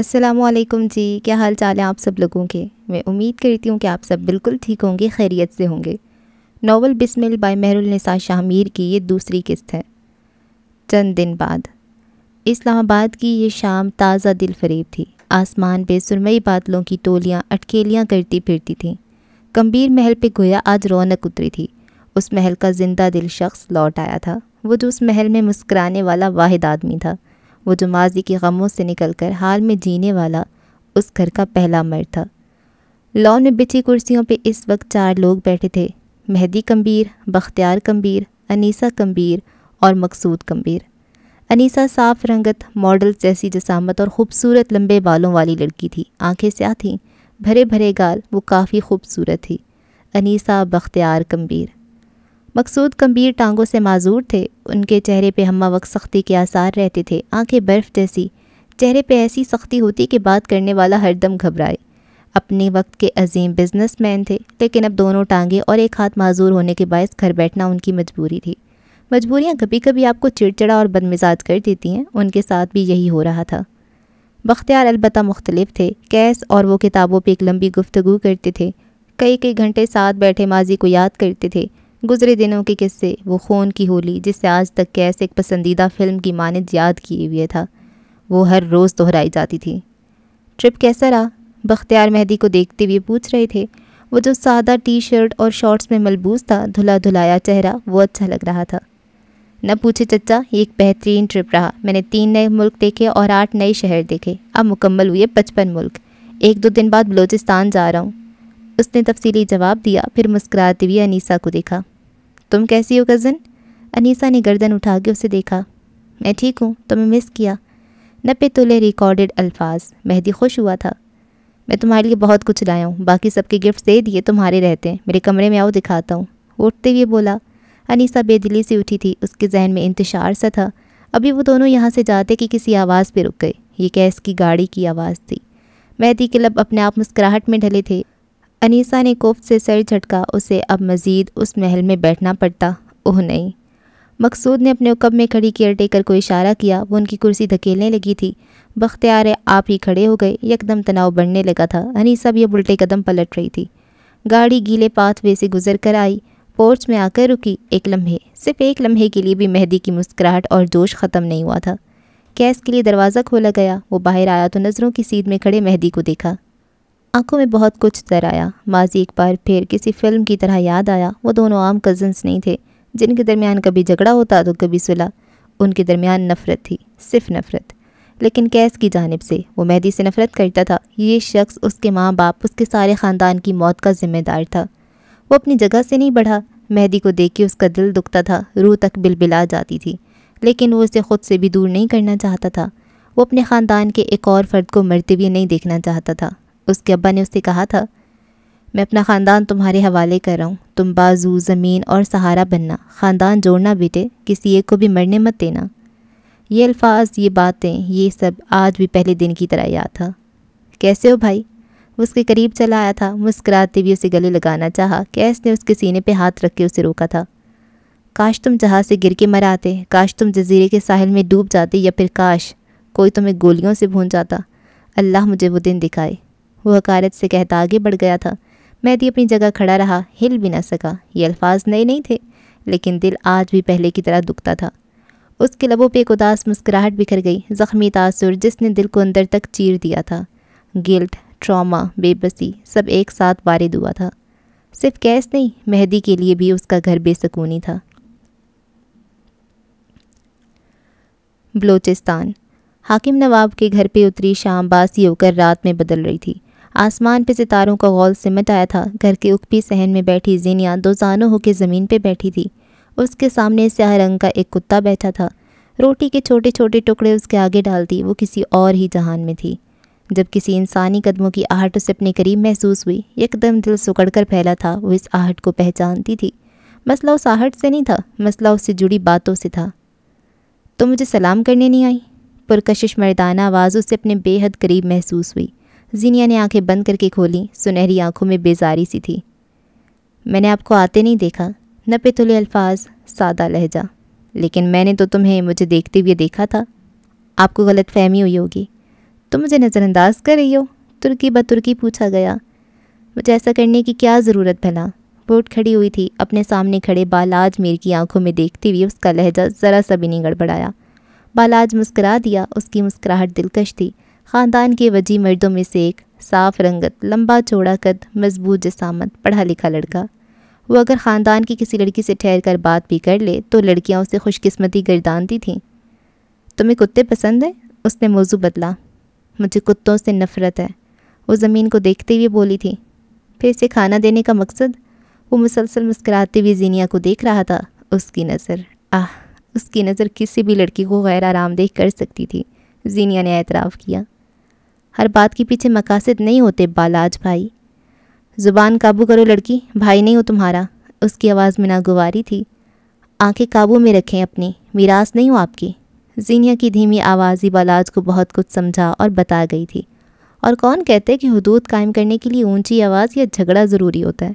असलकम जी क्या हाल चाल है आप सब लोगों के मैं उम्मीद करती हूँ कि आप सब बिल्कुल ठीक होंगे खैरियत से होंगे नावल बिस्मिल बाय महरुलनसा शाहमीर की ये दूसरी किस्त है चंद दिन बाद इस्लामाबाद की ये शाम ताज़ा दिल फरीब थी आसमान पे सुरमई बादलों की टोलियाँ अटकेलियाँ करती फिरती थीं गंभीर महल पर गोया आज रौनक उतरी थी उस महल का जिंदा दिल शख्स लौट आया था वो जो उस महल में मुस्कराने वाला वाहिद आदमी था वो जो माजी के गमों से निकलकर हाल में जीने वाला उस घर का पहला मर्द था लॉन में बिछी कुर्सियों पे इस वक्त चार लोग बैठे थे मेहदी कम्बीर बख्तियार कम्बीर अनीसा कम्बीर और मकसूद कम्बीर अनीसा साफ रंगत मॉडल जैसी जसामत और ख़ूबसूरत लंबे बालों वाली लड़की थी आंखें स्या थीं भरे भरे गाल वो काफ़ी खूबसूरत थी अनीसा बख्तियार कम्बीर मकसूद गंभीर टांगों से माजूर थे उनके चेहरे पे हम वक्त सख्ती के आसार रहते थे आंखें बर्फ़ जैसी चेहरे पे ऐसी सख्ती होती कि बात करने वाला हरदम घबराए अपने वक्त के अजीम बिजनेसमैन थे लेकिन अब दोनों टांगे और एक हाथ माजूर होने के बायस घर बैठना उनकी मजबूरी थी मजबूरियाँ कभी कभी आपको चिड़चिड़ा और बदमिजाज कर देती हैं उनके साथ भी यही हो रहा था बख्तियार अलबत् मुख्तलिफ थे कैस और वो किताबों पर एक लंबी गुफ्तु करते थे कई कई घंटे साथ बैठे माजी को याद करते थे गुजरे दिनों के किस्से वो खून की होली जिसे आज तक कैसे एक पसंदीदा फ़िल्म की मानद याद किए हुए था वो हर रोज़ दोहराई जाती थी ट्रिप कैसा रहा बख्तियार मेहदी को देखते हुए पूछ रहे थे वो जो सादा टी शर्ट और शॉर्ट्स में मलबूस था धुला धुलाया चेहरा वो अच्छा लग रहा था न पूछे चचा ये एक बेहतरीन ट्रिप रहा मैंने तीन नए मुल्क देखे और आठ नए शहर देखे अब मुकम्मल हुए पचपन मुल्क एक दो दिन बाद बलोचिस्तान जा रहा हूँ उसने तफसीली जवाब दिया फिर मुस्कुराते हुए अनीसा को देखा तुम कैसी हो कज़न अनीसा ने गर्दन उठा के उसे देखा मैं ठीक हूँ तुम्हें मिस किया नपे तुले रिकॉर्डेड अल्फाज मेहदी खुश हुआ था मैं तुम्हारे लिए बहुत कुछ लाया हूँ बाकी सबके गिफ्ट दे दिए तुम्हारे रहते हैं मेरे कमरे में आओ दिखाता हूँ उठते हुए बोला अनीसा बेदिली से उठी थी उसके जहन में इंतशार सा था अभी वो दोनों यहाँ से जाते कि किसी आवाज़ पर रुक गए ये कैस की गाड़ी की आवाज़ थी मेहदी के लब अपने आप मुस्कुराहट में ढले थे अनीसा ने कोफ से सर झटका उसे अब मज़ीद उस महल में बैठना पड़ता ओह नहीं मकसूद ने अपने कब में खड़ी केयर टेकर को इशारा किया वो उनकी कुर्सी धकेलने लगी थी बख्तियार आप ही खड़े हो गए यकदम तनाव बढ़ने लगा था अनीसा भी अब उल्टे कदम पलट रही थी गाड़ी गीले पाथवे से गुजर कर आई पोर्च में आकर रुकी एक लम्हे सिर्फ एक लम्हे के लिए भी मेहदी की मुस्कुराहट और जोश ख़त्म नहीं हुआ था कैस के लिए दरवाज़ा खोला गया वो बाहर आया तो नज़रों की सीध में खड़े मेहदी को देखा आंखों में बहुत कुछ डर आया माजी एक बार फिर किसी फिल्म की तरह याद आया वो दोनों आम कज़न्स नहीं थे जिनके दरमियान कभी झगड़ा होता तो कभी सुलह उनके दरमियान नफ़रत थी सिर्फ नफ़रत लेकिन कैस की जानब से वो मेहदी से नफ़रत करता था ये शख्स उसके माँ बाप उसके सारे ख़ानदान की मौत का जिम्मेदार था वो अपनी जगह से नहीं बढ़ा मेहदी को देख के उसका दिल दुखता था रूह तक बिलबिला जाती थी लेकिन वो उसे ख़ुद से भी दूर नहीं करना चाहता था वो अपने ख़ानदान के एक और फ़र्द को मरते हुए नहीं देखना चाहता था उसके अब्बा ने उससे कहा था मैं अपना ख़ानदान तुम्हारे हवाले कर रहा हूँ तुम बाजू ज़मीन और सहारा बनना ख़ानदान जोड़ना बेटे किसी एक को भी मरने मत देना ये अल्फाज ये बातें ये सब आज भी पहले दिन की तरह याद था कैसे हो भाई वो उसके करीब चला आया था मुस्कुराते हुए उसे गले लगाना चाहा कैस ने उसके सीने पे हाथ रख के उसे रोका था काश तुम जहाज से गिर के मर आते काश तुम जजीरे के साहिल में डूब जाते या फिर काश कोई तुम्हें गोलियों से भून जाता अल्लाह मुझे वो दिन दिखाए वह हकारत से कहता आगे बढ़ गया था मैदी अपनी जगह खड़ा रहा हिल भी ना सका ये अल्फाज नए नहीं थे लेकिन दिल आज भी पहले की तरह दुखता था उसके लबों पे एक उदास मुस्कुराहट बिखर गई ज़ख्मी तासुर जिसने दिल को अंदर तक चीर दिया था गिल्ट ट्रॉमा बेबसी सब एक साथ वारिद हुआ था सिर्फ कैस नहीं मेहदी के लिए भी उसका घर बेसकूनी था बलोचिस्तान हाकिम नवाब के घर पे उतरी शाम बासी होकर रात में बदल रही थी आसमान पे सितारों का गौल सिमट आया था घर के उकपी सहन में बैठी जीनिया दो जानों होकर ज़मीन पे बैठी थी उसके सामने स्याह रंग का एक कुत्ता बैठा था रोटी के छोटे छोटे टुकड़े उसके आगे डाल दी वो किसी और ही जहान में थी जब किसी इंसानी कदमों की आहट उसे अपने करीब महसूस हुई एकदम दिल सुकड़ कर फैला था वो इस आहट को पहचानती थी मसला उस आहट से नहीं था मसला उससे जुड़ी बातों से था तो मुझे सलाम करने नहीं आई पुरकशिश मर्दाना आवाज़ उससे अपने बेहद करीब महसूस हुई जीनिया ने आंखें बंद करके खोली सुनहरी आंखों में बेजारी सी थी मैंने आपको आते नहीं देखा नपे तुले अल्फाज सादा लहजा लेकिन मैंने तो तुम्हें मुझे देखते हुए देखा था आपको गलत फहमी हुई होगी तुम मुझे नज़रअंदाज कर रही हो तुर्की ब तुर्की पूछा गया मुझे ऐसा करने की क्या ज़रूरत भला बोट खड़ी हुई थी अपने सामने खड़े बालाज मेर की आंखों में देखते हुए उसका लहजा ज़रा सा भी नहीं गड़बड़ाया बालाज मुस्करा दिया उसकी मुस्कुराहट दिलकश थी ख़ानदान के वजी मर्दों में से एक साफ रंगत लंबा चौड़ा कद मजबूत जसामत पढ़ा लिखा लड़का वो अगर ख़ानदान की किसी लड़की से ठहर कर बात भी कर ले तो लड़कियाँ उसे खुशकस्मती गर्दानती थीं तुम्हें कुत्ते पसंद हैं उसने मौजू बदला मुझे कुत्तों से नफ़रत है वो ज़मीन को देखते हुए बोली थी फिर से खाना देने का मकसद वो मुसलसल मुस्कराते हुए जीनिया को देख रहा था उसकी नज़र आह उसकी नज़र किसी भी लड़की को गैर आरामदेह कर सकती थी जीनिया ने एतराफ़ किया हर बात के पीछे मकासद नहीं होते बालाज भाई ज़ुबान काबू करो लड़की भाई नहीं हो तुम्हारा उसकी आवाज़ में नागुवारी थी आंखें काबू में रखें अपनी मीरास नहीं हो आपकी जीनिया की धीमी आवाज़ ही बालाज को बहुत कुछ समझा और बता गई थी और कौन कहते कि हदूद कायम करने के लिए ऊंची आवाज़ या झगड़ा ज़रूरी होता है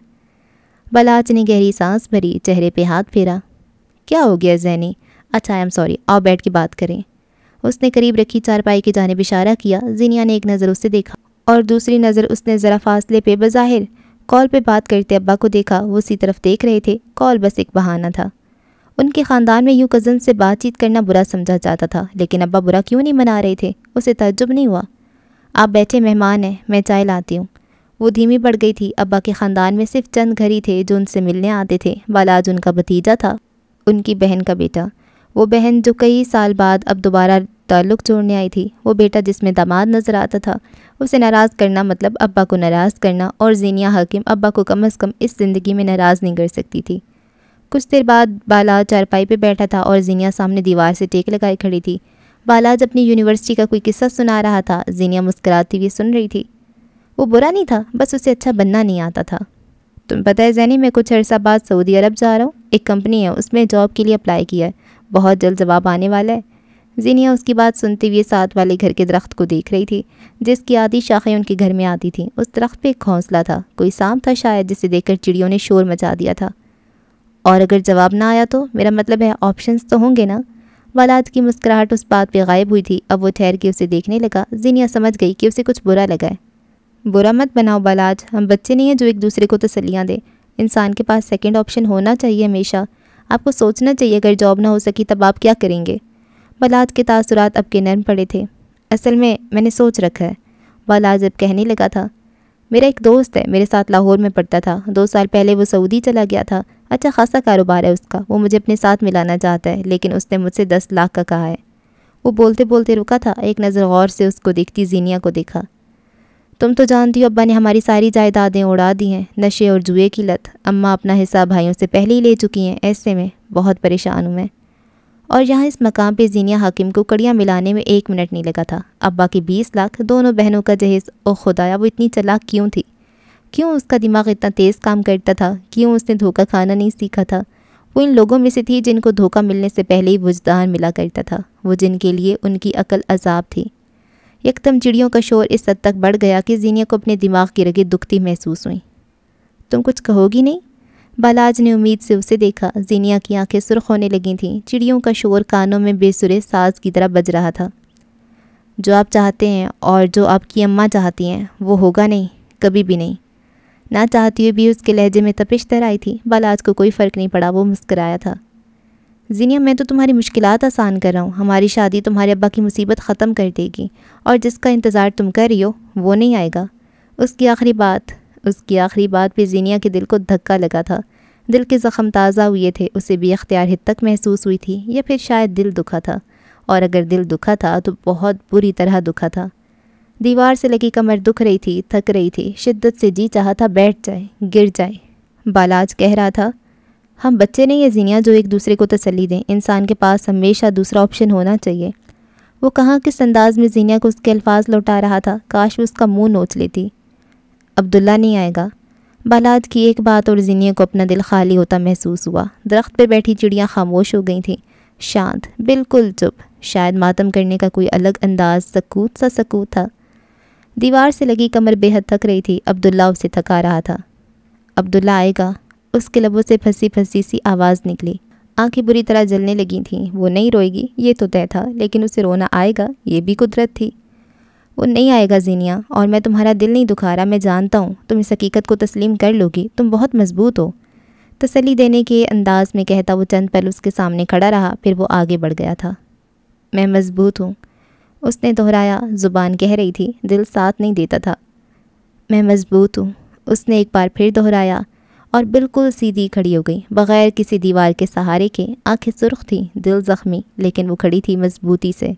बलाज ने गहरी सांस भरी चेहरे पे हाथ फेरा क्या हो गया जैनी अच्छा आई एम सॉरी आओ बैठ के बात करें उसने करीब रखी चारपाई की जानब इशारा किया जीनिया ने एक नज़र उससे देखा और दूसरी नज़र उसने ज़रा फासले पे बज़ाहिर कॉल पे बात करते अब्बा को देखा वो उसी तरफ देख रहे थे कॉल बस एक बहाना था उनके ख़ानदान में यूँ कज़न से बातचीत करना बुरा समझा जाता था लेकिन अब्बा बुरा क्यों नहीं मना रहे थे उसे तजुब नहीं हुआ आप बैठे मेहमान हैं मैं चाय लाती हूँ वो धीमी पड़ गई थी अब्बा के ख़ानदान में सिर्फ चंद घर ही थे जो उनसे मिलने आते थे बालाज उनका भतीजा था उनकी बहन का बेटा वो बहन जो कई साल बाद अब दोबारा ताल्लुक जोड़ने आई थी वो बेटा जिसमें दामाद नज़र आता था उसे नाराज़ करना मतलब अब्बा को नाराज़ करना और जीनिया हकीम अब्बा को कम अज़ कम इस ज़िंदगी में नाराज़ नहीं कर सकती थी कुछ देर बाद बाला चारपाई पे बैठा था और जीनिया सामने दीवार से टेक लगाए खड़ी थी बालाज अपनी यूनिवर्सिटी का कोई किस्सा सुना रहा था जीनिया मुस्कराती हुई सुन रही थी वो बुरा नहीं था बस उसे अच्छा बनना नहीं आता था तुम पता है जैनी मैं कुछ अर्सा बाद सऊदी अरब जा रहा हूँ एक कंपनी है उसमें जॉब के लिए अप्लाई किया है बहुत जल्द जवाब आने वाला है जीनिया उसकी बात सुनते हुए साथ वाले घर के दरख्त को देख रही थी जिसकी आधी शाखें उनके घर में आती थीं उस दरख्त पे एक घोंसला था कोई सांप था शायद जिसे देखकर चिड़ियों ने शोर मचा दिया था और अगर जवाब ना आया तो मेरा मतलब है ऑप्शंस तो होंगे ना वालाद की मुस्कुराहट उस बात पे गायब हुई थी अब वो ठहर के उसे देखने लगा जीनिया समझ गई कि उसे कुछ बुरा लगा है बुरा मत बनाओ बालाज हम बच्चे नहीं हैं जो एक दूसरे को तसलियाँ दें इंसान के पास सेकेंड ऑप्शन होना चाहिए हमेशा आपको सोचना चाहिए अगर जॉब ना हो सकी तब आप क्या करेंगे वालाद के तासरात अब के नरम पड़े थे असल में मैंने सोच रखा है वालाद जब कहने लगा था मेरा एक दोस्त है मेरे साथ लाहौर में पढ़ता था दो साल पहले वो सऊदी चला गया था अच्छा खासा कारोबार है उसका वो मुझे अपने साथ मिलाना चाहता है लेकिन उसने मुझसे दस लाख का कहा है वो बोलते बोलते रुका था एक नज़र गौर से उसको देखती जीनिया को देखा तुम तो जानती हो अब्बा ने हमारी सारी जायदादें उड़ा दी हैं नशे और जुए की लत अम्मा अपना हिस्सा भाइयों से पहले ही ले चुकी हैं ऐसे में बहुत परेशान हूँ मैं और यहाँ इस मकाम पर जीनिया हाकिम को कड़ियाँ मिलाने में एक मिनट नहीं लगा था अब्बा की बीस लाख दोनों बहनों का जहेज़ ओ खुदाया वो इतनी चलाक क्यों थी क्यों उसका दिमाग इतना तेज़ काम करता था क्यों उसने धोखा खाना नहीं सीखा था वो इन लोगों में से थी जिनको धोखा मिलने से पहले ही वजदान मिला करता था वो जिनके लिए उनकी अकल अजाब थी यकदम चिड़ियों का शोर इस हद तक बढ़ गया कि जीनिया को अपने दिमाग की रगे दुखती महसूस हुई तुम कुछ कहोगी नहीं बालाज ने उम्मीद से उसे देखा जीनिया की आंखें सुर्ख होने लगी थीं चिड़ियों का शोर कानों में बेसुरे साज की तरह बज रहा था जो आप चाहते हैं और जो आपकी अम्मा चाहती हैं वो होगा नहीं कभी भी नहीं ना चाहती हुई भी उसके लहजे में तपिश तर आई थी बालाज को कोई फ़र्क नहीं पड़ा वो मुस्कराया था जीनिया मैं तो तुम्हारी मुश्किल आसान कर रहा हूँ हमारी शादी तुम्हारे अब्बा की मुसीबत ख़त्म कर देगी और जिसका इंतज़ार तुम कर रही हो वो नहीं आएगा उसकी आखिरी बात उसकी आखिरी बात पे जीनिया के दिल को धक्का लगा था दिल के ज़ख़म ताज़ा हुए थे उसे भी अख्तियार हितक महसूस हुई थी या फिर शायद दिल दुखा था और अगर दिल दुखा था तो बहुत बुरी तरह दुखा था दीवार से लगी कमर दुख रही थी थक रही थी शिद्दत से जी चाहा था बैठ जाए गिर जाए बालाज कह रहा था हम बच्चे नहीं ये जीनिया जो एक दूसरे को तसली दें इंसान के पास हमेशा दूसरा ऑप्शन होना चाहिए वो कहाँ किस अंदाज में जीनिया को उसके अल्फाज लौटा रहा था काश वो उसका मुंह नोच लेती अब्दुल्ला नहीं आएगा बालाद की एक बात और जिनी को अपना दिल खाली होता महसूस हुआ दरख्त पर बैठी चिड़ियाँ खामोश हो गई थी शांत बिल्कुल चुप शायद मातम करने का कोई अलग अंदाज सकूत सा सकूत था दीवार से लगी कमर बेहद थक रही थी अब्दुल्ला उसे थका रहा था अब्दुल्ला आएगा उसके लबों से फंसी फंसी सी आवाज़ निकली आंखें बुरी तरह जलने लगी थीं वो नहीं रोएगी ये तो तय था लेकिन उसे रोना आएगा ये भी कुदरत थी वो नहीं आएगा जीनिया और मैं तुम्हारा दिल नहीं दुखा रहा मैं जानता हूँ तुम इस हकीकत को तस्लीम कर लोगी तुम बहुत मजबूत हो तसली देने के अंदाज में कहता वो चंद पल उसके सामने खड़ा रहा फिर वो आगे बढ़ गया था मैं मजबूत हूँ उसने दोहराया ज़ुबान कह रही थी दिल साथ नहीं देता था मैं मजबूत हूँ उसने एक बार फिर दोहराया और बिल्कुल सीधी खड़ी हो गई बग़ैर किसी दीवार के सहारे के आंखें सुर्ख थी दिल ज़ख्मी लेकिन वो खड़ी थी मजबूती से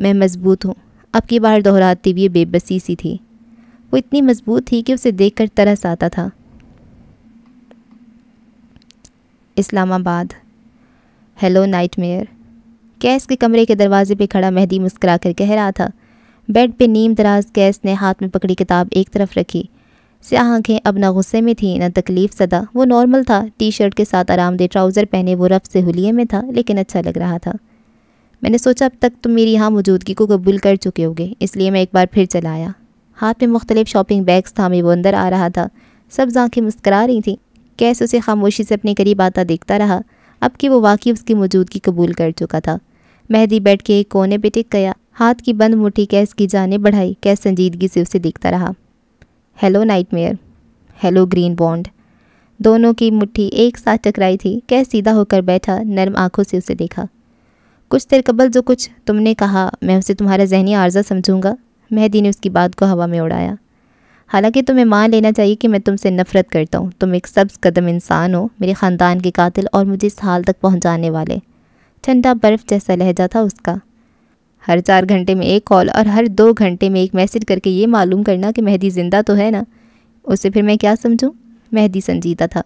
मैं मजबूत हूँ अब की बार दोहराती हुई बेबसी सी थी वो इतनी मजबूत थी कि उसे देखकर तरस आता था Islamabad hello nightmare Qais के कमरे के दरवाजे पे खड़ा मेहदी मुस्करा कर कह रहा था बेड पे नीम दराज कैस ने हाथ में पकड़ी किताब एक तरफ रखी स्याह आँखें अब ना गुस्से में थी ना तकलीफ सदा वो नॉर्मल था टी शर्ट के साथ आरामदेह ट्राउज़र पहने वो रफ से हुलिये में था लेकिन अच्छा लग रहा था मैंने सोचा अब तक तुम मेरी यहाँ मौजूदगी को कबूल कर चुके होगे इसलिए मैं एक बार फिर चला आया हाथ में मुख्तलिफ शॉपिंग बैग्स था मैं वो अंदर आ रहा था सब आँखें मुस्करा रही थी कैसे उसे खामोशी से अपने करीब आता देखता रहा अब कि वो वाकई उसकी मौजूदगी कबूल कर चुका था मेहदी बैठ के एक कोने पे टिक गया हाथ की बंद मुट्ठी कैस की जाने बढ़ाई कैस संजीदगी से उसे देखता रहा hello nightmare hello green bond दोनों की मुट्ठी एक साथ टकराई थी कैस सीधा होकर बैठा नरम आंखों से उसे देखा कुछ देर कबल जो कुछ तुमने कहा मैं उसे तुम्हारा जहनी आर्जा समझूंगा मेहदी ने उसकी बात को हवा में उड़ाया हालांकि तुम्हें मान लेना चाहिए कि मैं तुमसे नफ़रत करता हूँ तुम एक सब्ज़ कदम इंसान हो मेरे ख़ानदान के कातिल और मुझे इस हाल तक पहुँचाने वाले ठंडा बर्फ़ जैसा लहजा था उसका हर चार घंटे में एक कॉल और हर दो घंटे में एक मैसेज करके ये मालूम करना कि मेहदी ज़िंदा तो है ना उसे फिर मैं क्या समझूँ मेहदी संजीदा था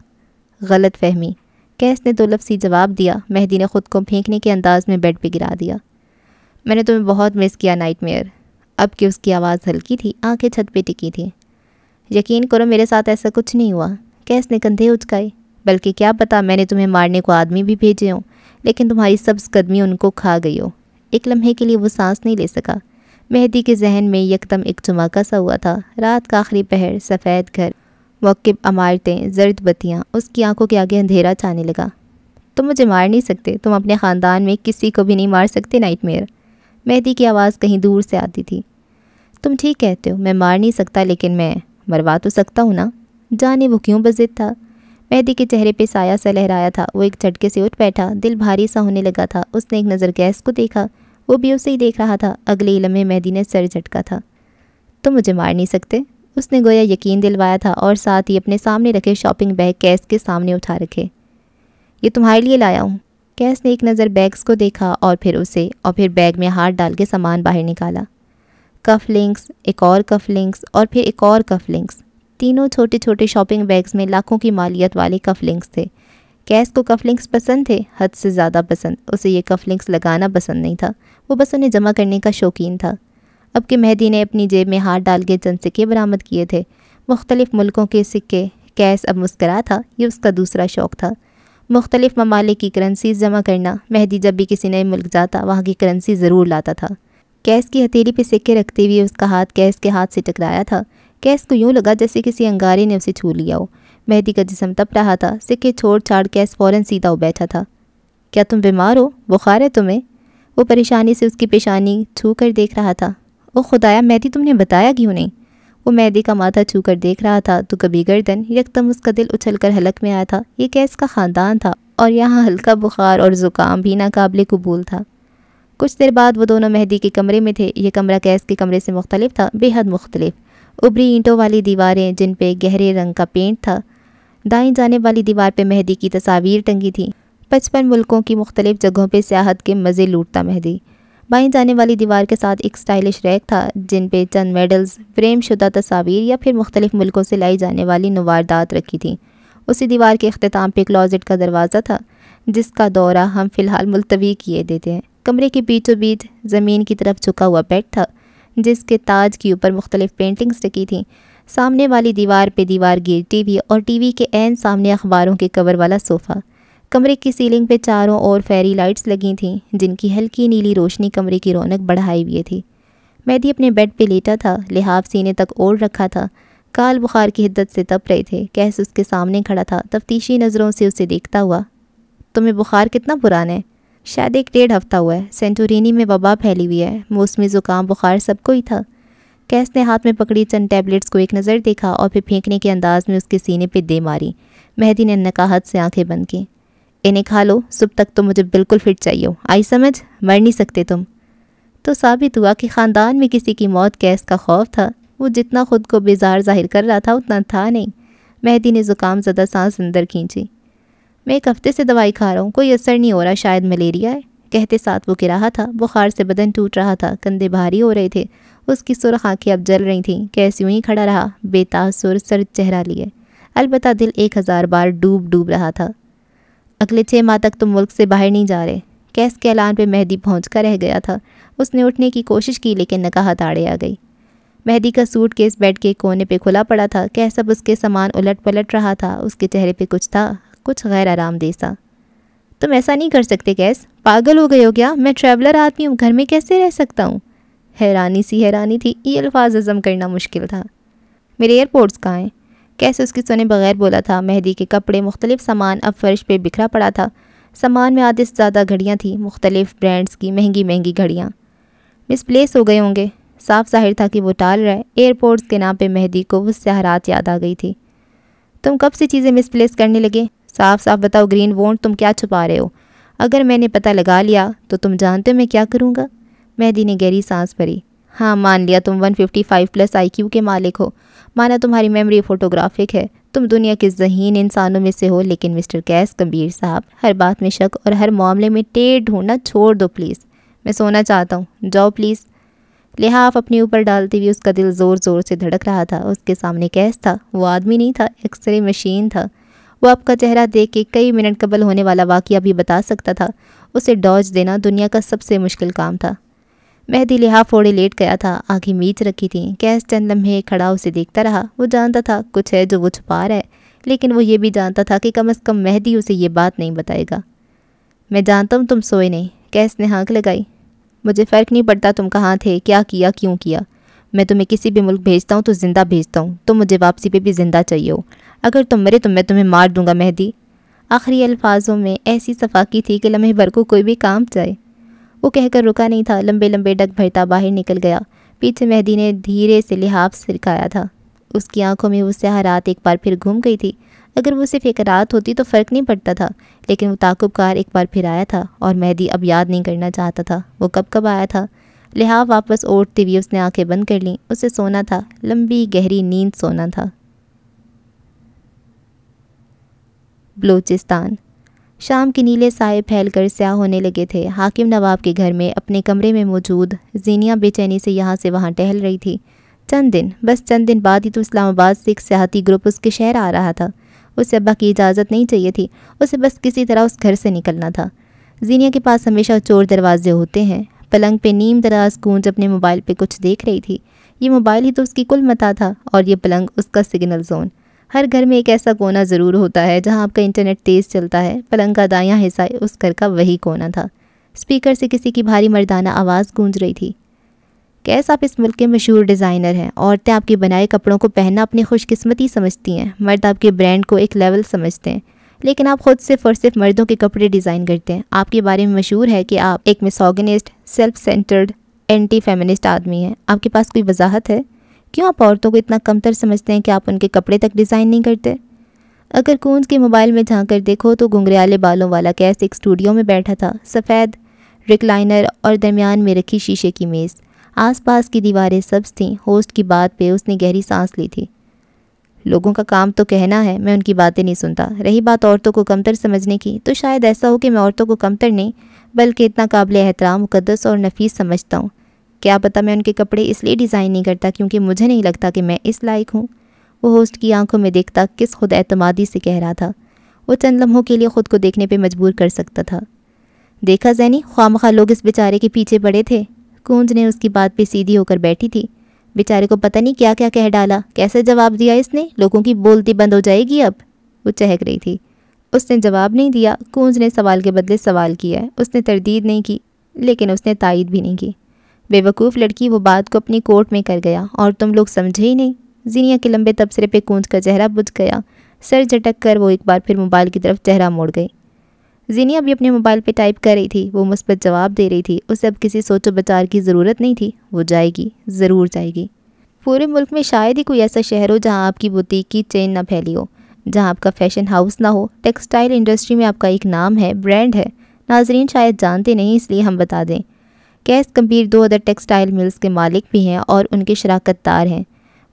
गलत फहमी कैस ने दो लफ्सी जवाब दिया मेहदी ने ख़ुद को फेंकने के अंदाज में बेड पर गिरा दिया मैंने तुम्हें बहुत मिस किया नाइट मेयर अब कि उसकी आवाज़ हल्की थी आंखें छत पे टिकी थी यकीन करो मेरे साथ ऐसा कुछ नहीं हुआ कैस ने कंधे उचकाए बल्कि क्या पता मैंने तुम्हें मारने को आदमी भी भेजे हों लेकिन तुम्हारी सब्ज कदमी उनको खा गई हो एक लम्हे के लिए वो सांस नहीं ले सका मेहदी के जहन में यकदम एक चुमाका सा हुआ था रात का आखिरी पहर सफ़ेद घर मौक़ अमारतें जर्द बत्तियाँ उसकी आंखों के आगे अंधेरा छाने लगा तुम मुझे मार नहीं सकते तुम अपने ख़ानदान में किसी को भी नहीं मार सकते नाइट मेयर मेहदी की आवाज़ कहीं दूर से आती थी तुम ठीक कहते हो मैं मार नहीं सकता लेकिन मैं मरवा तो सकता हूँ ना जाने वो क्यों बजिद था मेहदी के चेहरे पर साया सा लहराया था वो एक झटके से उठ बैठा दिल भारी सा होने लगा था उसने एक नज़र गैस को देखा वो भी उसे ही देख रहा था अगले लम्हे मेहदी ने सर झटका था तुम मुझे मार नहीं सकते उसने गोया यकीन दिलवाया था और साथ ही अपने सामने रखे शॉपिंग बैग कैस के सामने उठा रखे ये तुम्हारे लिए लाया हूँ कैस ने एक नज़र बैग्स को देखा और फिर उसे और फिर बैग में हाथ डाल के सामान बाहर निकाला कफ लिंक्स एक और कफ लिंक्स और फिर एक और कफ लिंक्स तीनों छोटे छोटे शॉपिंग बैग्स में लाखों की मालियत वाले कफ लिंक्स थे कैस को कफ लिंक्स पसंद थे हद से ज़्यादा पसंद उसे ये कफ लिंक्स लगाना पसंद नहीं था वो बस उन्हें जमा करने का शौकीन था अब के मेहदी ने अपनी जेब में हाथ डाल के चंद सिक्के बरामद किए थे मुख्तलिफ़ मुल्कों के सिक्के कैश अब मुस्करा था ये उसका दूसरा शौक़ था मुख्तलिफ़ ममालिक की करेंसी जमा करना मेहदी जब भी किसी नए मुल्क जाता वहाँ की करेंसी ज़रूर लाता था कैश की हथेली पर सिक्के रखते हुए उसका हाथ कैश के हाथ से टकराया था कैश को यूँ लगा जैसे किसी अंगारे ने उसे छू लिया हो मेहदी का जिसम तप रहा था सिक्के छोड़ छाड़ कैश फ़ौरन सीधा बैठा था क्या तुम बीमार हो बुखार है तुम्हें वो परेशानी से उसकी पेशानी छू कर देख रहा था ओ खुदाया मैदी तुमने बताया क्यों नहीं वो मैदी का माथा छू कर देख रहा था तो कभी गर्दन यकदम उसका दिल उछल कर हलक में आया था ये कैस का ख़ानदान था और यहाँ हल्का बुखार और ज़ुकाम भी नाकबले कबूल था कुछ देर बाद वो दोनों मेहदी के कमरे में थे ये कमरा कैस के कमरे से मुख्तलिफ था बेहद मुख्तलिफ उबरी ईंटों वाली दीवारें जिन पे गहरे रंग का पेंट था दाएं जाने वाली दीवार पे मेहदी की तस्वीर टंगी थी पचपन मुल्कों की मुख्तलिफ जगहों पे सियाहत के मज़े लूटता मेहदी बाई जाने वाली दीवार के साथ एक स्टाइलिश रैक था जिन पे चंद मेडल्स फ्रेम शुदा तस्वीर या फिर मुख्तलिफ मुल्कों से लाई जाने वाली नवारदात रखी थी उसी दीवार के अख्ताम पे क्लॉजेट का दरवाज़ा था जिसका दौरा हम फ़िलहाल मुलतवी किए देते हैं कमरे के बीचों बीच ज़मीन की तरफ झुका हुआ बेड था जिसके ताज के ऊपर मुख्तलिफ पेंटिंग्स रखी थी सामने वाली दीवार पे दीवार गिर वी और वी के एन सामने अखबारों के कवर वाला सोफ़ा कमरे की सीलिंग पे चारों ओर फेरी लाइट्स लगी थीं जिनकी हल्की नीली रोशनी कमरे की रौनक बढ़ाई हुई थी मैदी अपने बेड पे लेटा था लिहाफ सीने तक ओढ़ रखा था काल बुखार की हिद्दत से तप रहे थे कैस उसके सामने खड़ा था तफ्तीशी नज़रों से उसे देखता हुआ तुम्हें बुखार कितना पुराना है शायद एक डेढ़ हफ्ता हुआ है सेंटोरिनी में वबा फैली हुई है मौसमी ज़ुकाम बुखार सबको ही था कैस ने हाथ में पकड़ी चंद टैबलेट्स को एक नज़र देखा और फिर फेंकने के अंदाज में उसके सीने पर दे मारी मेहदी ने नकाहत से आंखें बंद की इन्हें खा लो सुबह तक तो मुझे बिल्कुल फिट चाहिए हो आई समझ मर नहीं सकते तुम तो साबित हुआ कि ख़ानदान में किसी की मौत गैस का खौफ था वो जितना खुद को बेजार जाहिर कर रहा था उतना था नहीं मेहदी ने ज़ुकाम ज़्यादा सांस अंदर खींची मैं एक हफ़्ते से दवाई खा रहा हूँ कोई असर नहीं हो रहा शायद मलेरिया है कहते साथ वो गिरा था बुखार से बदन टूट रहा था कंधे भारी हो रहे थे उसकी सुरख आँखें अब जल रही थीं कैसे यूँ ही खड़ा रहा बेतासुर सर चेहरा लिए अलबत् दिल एक हज़ार बार डूब डूब रहा था अगले छः माह तक तुम मुल्क से बाहर नहीं जा रहे कैस के ऐलान पर मेहदी पहुँच कर रह गया था उसने उठने की कोशिश की लेकिन नकाह ताड़े आ गई मेहदी का सूट केस बेड के कोने पे खुला पड़ा था कैसब उसके सामान उलट पलट रहा था उसके चेहरे पे कुछ था कुछ गैर आराम सा तुम ऐसा नहीं कर सकते कैस पागल हो गए हो क्या मैं ट्रैवलर आदमी हूँ घर में कैसे रह सकता हूँ हैरानी सी हैरानी थी ये अल्फाज हज़म करना मुश्किल था मेरे एयरपोर्ट्स कहाँ हैं कैसे उसकी सुने बगैर बोला था मेहदी के कपड़े मुख्तलिफ सामान अब फर्श पर बिखरा पड़ा था सामान में आधे से ज़्यादा घड़ियाँ थीं मुख्तलिफ ब्रांड्स की महंगी महंगी घड़ियाँ मिसप्लेस हो गए होंगे साफ जाहिर था कि वो टाल रहा है एयरपोर्ट्स के नाम पे मेहदी को वो सहरात याद आ गई थी तुम कब से चीज़ें मिसप्लेस करने लगे साफ साफ बताओ ग्रीन वोंट तुम क्या छुपा रहे हो अगर मैंने पता लगा लिया तो तुम जानते हो मैं क्या करूँगा मेहदी ने गहरी सांस भरी हाँ मान लिया तुम 155 प्लस आई के मालिक हो माना तुम्हारी मेमोरी फोटोग्राफिक है तुम दुनिया के जहीन इंसानों में से हो लेकिन मिस्टर कैस कबीर साहब हर बात में शक और हर मामले में टेढ़ ढूंढना छोड़ दो प्लीज़ मैं सोना चाहता हूँ जाओ प्लीज़ लिहाफ अपने ऊपर डालते हुए उसका दिल ज़ोर ज़ोर से धड़क रहा था उसके सामने कैस था वो आदमी नहीं था एक्सरे मशीन था वो आपका चेहरा देख के कई मिनट कबल होने वाला वाक्य भी बता सकता था उसे डॉज देना दुनिया का सबसे मुश्किल काम था मेहदी लिहा फोड़े लेट गया था आगे मीच रखी थी कैस चंद लम्हे खड़ा उसे देखता रहा वो जानता था कुछ है जो वो छुपा रहा है लेकिन वो ये भी जानता था कि कम अज़ कम मेहदी उसे ये बात नहीं बताएगा मैं जानता हूँ तुम सोए नहीं कैस ने हाँक लगाई मुझे फ़र्क नहीं पड़ता तुम कहाँ थे क्या किया क्यों किया मैं तुम्हें किसी भी मुल्क भेजता हूँ तो ज़िंदा भेजता हूँ तुम मुझे वापसी पे भी ज़िंदा चाहिए हो अगर तुम मरे तो मैं तुम्हें मार दूंगा मेहदी आखिरी अल्फाजों में ऐसी सफाकी थी कि लम्हे भर को कोई भी काम जाए वो कहकर रुका नहीं था लंबे लंबे डग भरता बाहर निकल गया पीछे मेहदी ने धीरे से लिहाफ सिरकाया था उसकी आंखों में वो रात एक बार फिर घूम गई थी अगर वो सिर्फ एक रात होती तो फ़र्क नहीं पड़ता था लेकिन वो ताकुबकार एक बार फिर आया था और मेहदी अब याद नहीं करना चाहता था वो कब कब आया था लिहाफ वापस ओढ़ते हुए उसने आंखें बंद कर लीं उसे सोना था लंबी गहरी नींद सोना था बलूचिस्तान शाम के नीले साए फैलकर स्याह होने लगे थे हाकिम नवाब के घर में अपने कमरे में मौजूद जीनिया बेचैनी से यहाँ से वहाँ टहल रही थी चंद दिन बस चंद दिन बाद ही तो इस्लामाबाद से एक सियाती ग्रुप उसके शहर आ रहा था उसे अब्बा की इजाज़त नहीं चाहिए थी उसे बस किसी तरह उस घर से निकलना था जीनिया के पास हमेशा चोर दरवाजे होते हैं पलंग पे नीम दराज गूंज अपने मोबाइल पे कुछ देख रही थी ये मोबाइल ही तो उसकी कुल मता था और ये पलंग उसका सिग्नल जोन हर घर में एक ऐसा कोना ज़रूर होता है जहाँ आपका इंटरनेट तेज़ चलता है पलंग का दायां हिस्सा उस घर का वही कोना था स्पीकर से किसी की भारी मर्दाना आवाज़ गूंज रही थी कैस आप इस मुल्क के मशहूर डिज़ाइनर हैं औरतें आपके बनाए कपड़ों को पहनना अपनी खुशकस्मती समझती हैं मर्द आपके ब्रांड को एक लेवल समझते हैं लेकिन आप खुद सिर्फ और सिर्फ मर्दों के कपड़े डिज़ाइन करते हैं आपके बारे में मशहूर है कि आप एक misogynist self centred anti feminist आदमी हैं आपके पास कोई वजाहत है क्यों आप औरतों को इतना कमतर समझते हैं कि आप उनके कपड़े तक डिज़ाइन नहीं करते अगर कूंज के मोबाइल में झाँक कर देखो तो घुंघरेले बालों वाला कैस एक स्टूडियो में बैठा था सफ़ेद रिक्लाइनर और दरमियान में रखी शीशे की मेज़ आसपास की दीवारें सब्ज थीं होस्ट की बात पे उसने गहरी सांस ली थी लोगों का काम तो कहना है मैं उनकी बातें नहीं सुनता रही बात औरतों को कमतर समझने की तो शायद ऐसा हो कि मैं औरतों को कमतर नहीं बल्कि इतना काबिल एहतराम मुकदस और नफीस समझता हूँ क्या पता मैं उनके कपड़े इसलिए डिज़ाइन नहीं करता क्योंकि मुझे नहीं लगता कि मैं इस लायक हूँ वो होस्ट की आंखों में देखता किस खुद एतमादी से कह रहा था वो चंद लम्हों के लिए ख़ुद को देखने पर मजबूर कर सकता था देखा जैनी ख्वाम लोग इस बेचारे के पीछे पड़े थे कूंज ने उसकी बात पर सीधी होकर बैठी थी बेचारे को पता नहीं क्या क्या कह डाला कैसे जवाब दिया इसने लोगों की बोलती बंद हो जाएगी अब वो चहक रही थी उसने जवाब नहीं दिया कूंज ने सवाल के बदले सवाल किया उसने तरदीद नहीं की लेकिन उसने तायद भी नहीं की बेवकूफ़ लड़की वो बात को अपनी कोर्ट में कर गया और तुम लोग समझे ही नहीं जीनिया के लंबे तबसरे पे कूंज का चेहरा बुझ गया सर झटक कर वो एक बार फिर मोबाइल की तरफ चेहरा मोड़ गई जीनिया भी अपने मोबाइल पे टाइप कर रही थी वो मुस्बत जवाब दे रही थी उसे अब किसी सोचो बचार की ज़रूरत नहीं थी वो जाएगी ज़रूर जाएगी पूरे मुल्क में शायद ही कोई ऐसा शहर हो जहाँ आपकी बुटीक की चेन ना फैली हो जहाँ आपका फैशन हाउस ना हो टेक्सटाइल इंडस्ट्री में आपका एक नाम है ब्रांड है नाजरीन शायद जानते नहीं इसलिए हम बता दें कैस कम्पीर दो अदर टेक्सटाइल मिल्स के मालिक भी हैं और उनके शराकत दार हैं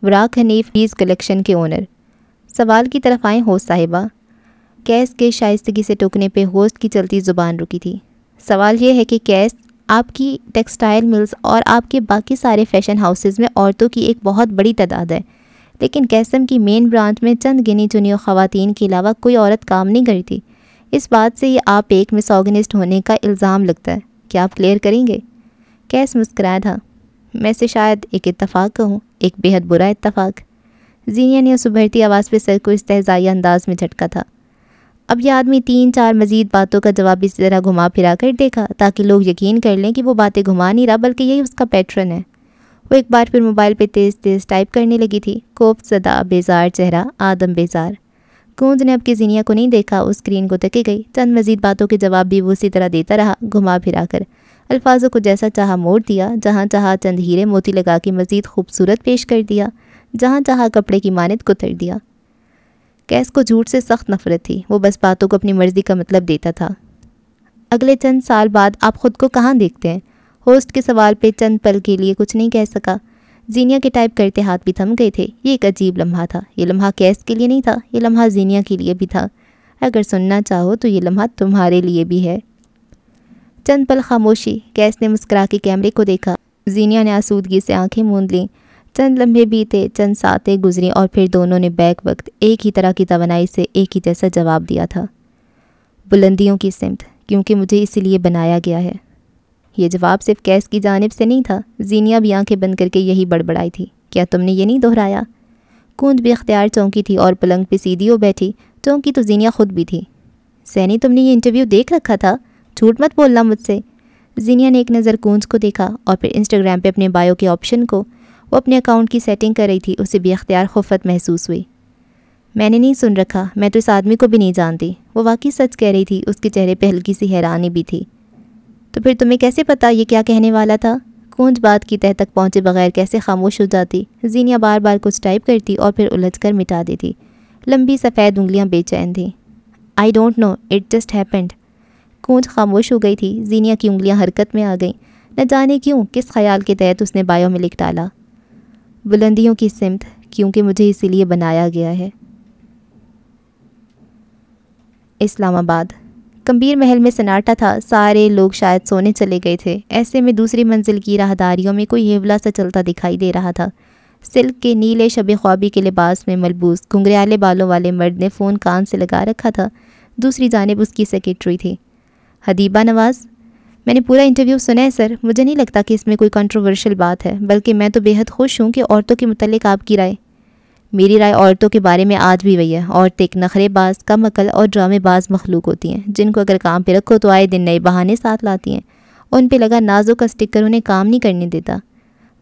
वराक हनीफ बीज कलेक्शन के ओनर सवाल की तरफ आएँ होस्ट साहिबा कैस के शाइस्तगी से टोकने पे होस्ट की चलती ज़ुबान रुकी थी सवाल यह है कि कैस आपकी टेक्सटाइल मिल्स और आपके बाकी सारे फैशन हाउसेज़ में औरतों की एक बहुत बड़ी तादाद है लेकिन कैसम की मेन ब्रांच में चंद गिनी चुनी ख़वान के अलावा कोई औरत काम नहीं करती इस बात से ये आप एक मिसोगनिस्ट होने का इल्ज़ाम लगता है क्या आप क्लियर करेंगे कैस मुस्कराया था मैं से शायद एक का कहूँ एक बेहद बुरा इतफाक जीनिया ने उस उभरती आवाज़ पर सर को इस तहजाई अंदाज में झटका था अब यह आदमी तीन चार मजीद बातों का जवाब इस तरह घुमा फिरा कर देखा ताकि लोग यकीन कर लें कि वो बातें घुमा नहीं रहा बल्कि यही उसका पैटर्न है वो एक बार फिर मोबाइल पे तेज़ तेज़ टाइप करने लगी थी कोप सदा बेजार चेहरा आदम बेजार गूंज ने अब की जीनिया को नहीं देखा उस स्क्रीन को तके गई चंद मजीद बातों के जवाब भी वो उसी तरह देता रहा घुमा फिरा कर अल्फाजों को जैसा चाह मोड़ दिया जहाँ चाह चंद हीरे मोती लगा के मज़ीद खूबसूरत पेश कर दिया जहाँ चाह कपड़े की मानद कुतर दिया कैस को झूठ से सख्त नफरत थी वो बस बातों को अपनी मर्ज़ी का मतलब देता था अगले चंद साल बाद आप ख़ुद को कहाँ देखते हैं होस्ट के सवाल पे चंद पल के लिए कुछ नहीं कह सका जीनिया के टाइप करते हाथ भी थम गए थे ये एक अजीब लम्हा था ये लम्हा कैस के लिए नहीं था ये लम्हा जीनिया के लिए भी था अगर सुनना चाहो तो ये लम्हा तुम्हारे लिए भी है चंद पल खामोशी कैस ने मुस्करा के कैमरे को देखा जीनिया ने आसूदगी से आंखें मूंद लीं चंद लम्बे बीते चंद सातें गुजरी और फिर दोनों ने बैक वक्त एक ही तरह की तोनाई से एक ही जैसा जवाब दिया था बुलंदियों की सिमत क्योंकि मुझे इसीलिए बनाया गया है यह जवाब सिर्फ कैस की जानब से नहीं था जीनिया भी आंखें बंद करके यही बड़बड़ाई थी क्या तुमने ये नहीं दोहराया कूद भी अख्तियार चौंकी थी और पलंग पे सीधी हो बैठी चौंकी तो जीनिया खुद भी थी सैनी तुमने ये इंटरव्यू देख रखा था झूठ मत बोलना मुझसे जीनिया ने एक नज़र कूंज को देखा और फिर इंस्टाग्राम पे अपने बायो के ऑप्शन को वो अपने अकाउंट की सेटिंग कर रही थी उसे बेख्तियार खफत महसूस हुई मैंने नहीं सुन रखा मैं तो इस आदमी को भी नहीं जानती वो वाकई सच कह रही थी उसके चेहरे पर हल्की सी हैरानी भी थी तो फिर तुम्हें कैसे पता ये क्या कहने वाला था कूंज बात की तह तक पहुँचे बगैर कैसे खामोश हो जाती जीनिया बार बार कुछ टाइप करती और फिर उलझ कर मिटा देती लंबी सफ़ेद उंगलियाँ बेचैन थी I don't know it just happened गूंज खामोश हो गई थी जीनिया की उंगलियां हरकत में आ गईं न जाने क्यों किस ख्याल के तहत उसने बायो में लिख डाला बुलंदियों की सिमत क्योंकि मुझे इसीलिए बनाया गया है इस्लामाबाद कम्बीर महल में सन्नाटा था सारे लोग शायद सोने चले गए थे ऐसे में दूसरी मंजिल की राहदारियों में कोई हेवला सा चलता दिखाई दे रहा था सिल्क के नीले शब ख्वाबी के लिबास में मलबूस घुंगरेले बालों वाले मर्द ने फ़ोन कान से लगा रखा था दूसरी जानब उसकी सेक्रेटरी थी हदीबा नवाज़ मैंने पूरा इंटरव्यू सुना है सर मुझे नहीं लगता कि इसमें कोई कंट्रोवर्शियल बात है बल्कि मैं तो बेहद खुश हूँ कि औरतों के मतलब आपकी राय मेरी राय औरतों के बारे में आज भी वही है औरतें एक नखरेबाज कम अकल और ड्रामेबाज मखलूक होती हैं जिनको अगर काम पर रखो तो आए दिन नए बहाने साथ लाती हैं उन पर लगा नाजों का स्टिकर उन्हें काम नहीं करने देता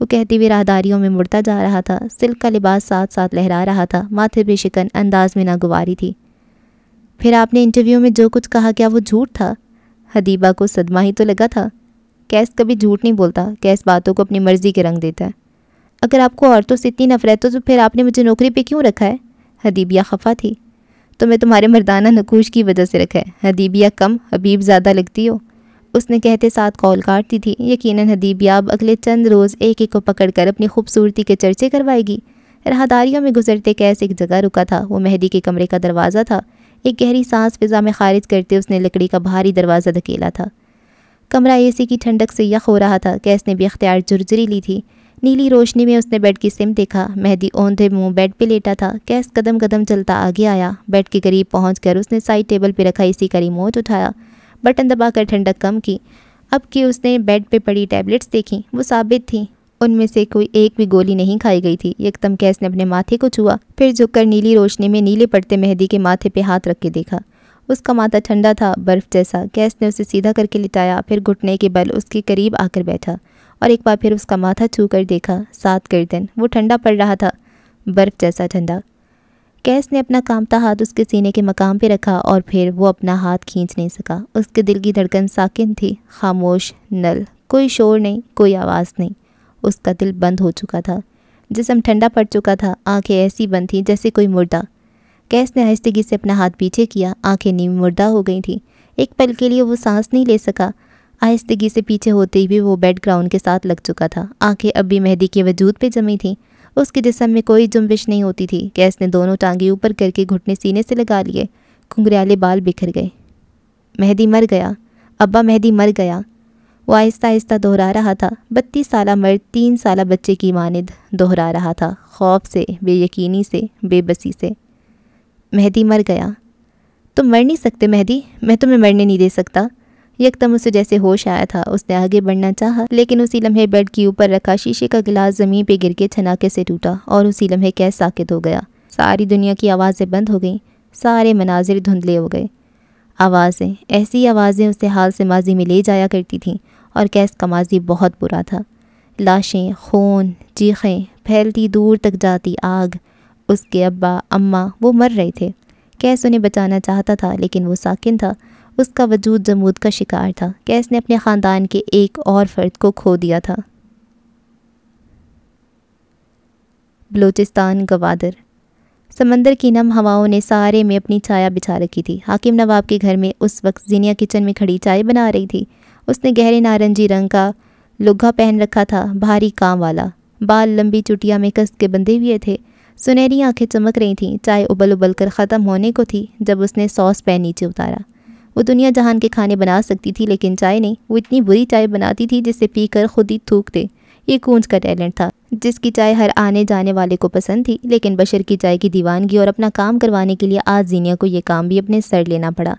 वो कहती हुई राहदारियों में मुड़ता जा रहा था सिल्क का लिबास साथ साथ लहरा रहा था माथे पे शिकन अंदाज में नागवारी थी फिर आपने इंटरव्यू में जो कुछ कहा क्या वो झूठ था हदीबा को सदमा ही तो लगा था कैस कभी झूठ नहीं बोलता कैस बातों को अपनी मर्ज़ी के रंग देता है अगर आपको औरतों से इतनी नफरत हो तो फिर आपने मुझे नौकरी पे क्यों रखा है हदीबिया खफा थी तो मैं तुम्हारे मर्दाना नकूश की वजह से रखा है हदीबिया कम हबीब ज़्यादा लगती हो उसने कहते साथ कॉल काटती थी यकीनन हदीबिया अब अगले चंद रोज़ एक एक को पकड़कर अपनी खूबसूरती के चर्चे करवाएगी राहदारियों में गुजरते कैस एक जगह रुका था वो मेहदी के कमरे का दरवाज़ा था एक गहरी सांस फिजा में खारिज करते उसने लकड़ी का भारी दरवाज़ा धकेला था कमरा एसी की ठंडक से यख हो रहा था कैस ने भी अख्तियार झुरझुरी ली थी नीली रोशनी में उसने बेड की सिम देखा मेहदी ओंधे मुंह बेड पे लेटा था कैस कदम कदम चलता आगे आया बेड के करीब कर उसने साइड टेबल पे रखा इसी का रिमोट उठाया बटन दबाकर ठंडक कम की अब कि उसने बेड पे पड़ी टैबलेट्स देखी वो साबित थी उनमें से कोई एक भी गोली नहीं खाई गई थी एकदम कैस ने अपने माथे को छुआ फिर झुककर नीली रोशनी में नीले पड़ते मेहदी के माथे पे हाथ रख के देखा उसका माथा ठंडा था बर्फ़ जैसा कैस ने उसे सीधा करके लिटाया फिर घुटने के बल उसके करीब आकर बैठा और एक बार फिर उसका माथा छू कर देखा सात गर्दन वो ठंडा पड़ रहा था बर्फ़ जैसा ठंडा कैस ने अपना कामता हाथ उसके सीने के मकाम पर रखा और फिर वो अपना हाथ खींच नहीं सका उसके दिल की धड़कन साकिन थी खामोश नल कोई शोर नहीं कोई आवाज़ नहीं उसका दिल बंद हो चुका था जिसम ठंडा पड़ चुका था आंखें ऐसी बंद थीं जैसे कोई मुर्दा कैस ने आहिस्तगी से अपना हाथ पीछे किया आंखें नीम मुर्दा हो गई थीं एक पल के लिए वो सांस नहीं ले सका आहिस्तगी से पीछे होते भी वो बेड ग्राउंड के साथ लग चुका था आंखें अब भी मेहदी के वजूद पर जमी थीं उसके जिसम में कोई जुम्बिश नहीं होती थी कैस ने दोनों टांगे ऊपर करके घुटने सीने से लगा लिए घुंघराले बाल बिखर गए मेहंदी मर गया अब्बा मेहदी मर गया वो आहिस्ता आहिस्ता दोहरा रहा था बत्तीस साल मर्द तीन साल बच्चे की मानद दोहरा रहा था खौफ से बेयकीनी से बेबसी से मेहदी मर गया तुम मर नहीं सकते मेहदी मैं तुम्हें मरने नहीं दे सकता यकदम उसे जैसे होश आया था उसने आगे बढ़ना चाहा लेकिन उसी लम्हे बेड के ऊपर रखा शीशे का गिलास ज़मीन पे गिर के छनाके से टूटा और उसी लम्हे कैस साकित हो गया सारी दुनिया की आवाज़ें बंद हो गईं सारे मनाजिर धुंधले हो गए आवाज़ें ऐसी आवाज़ें उसे हाल से माजी में ले जाया करती थीं और गैस का माजी बहुत बुरा था लाशें खून चीखें फैलती दूर तक जाती आग उसके अब्बा अम्मा वो मर रहे थे कैस उन्हें बचाना चाहता था लेकिन वो साकिन था उसका वजूद जमूद का शिकार था कैस ने अपने ख़ानदान के एक और फ़र्द को खो दिया था बलूचिस्तान गवादर समंदर की नम हवाओं ने सारे में अपनी छाया बिछा रखी थी हाकिम नवाब के घर में उस वक्त जिनिया किचन में खड़ी चाय बना रही थी उसने गहरे नारंगी रंग का लुग्घा पहन रखा था भारी काम वाला बाल लंबी चुटिया में कस के बंधे हुए थे सुनहरी आंखें चमक रही थीं चाय उबल उबल कर ख़त्म होने को थी जब उसने सॉस पैन नीचे उतारा वो दुनिया जहान के खाने बना सकती थी लेकिन चाय नहीं वो इतनी बुरी चाय बनाती थी जिसे पीकर खुद ही थूक दे ये कूंज का टैलेंट था जिसकी चाय हर आने जाने वाले को पसंद थी लेकिन बशर की चाय की दीवानगी और अपना काम करवाने के लिए आज जीनिया को ये काम भी अपने सर लेना पड़ा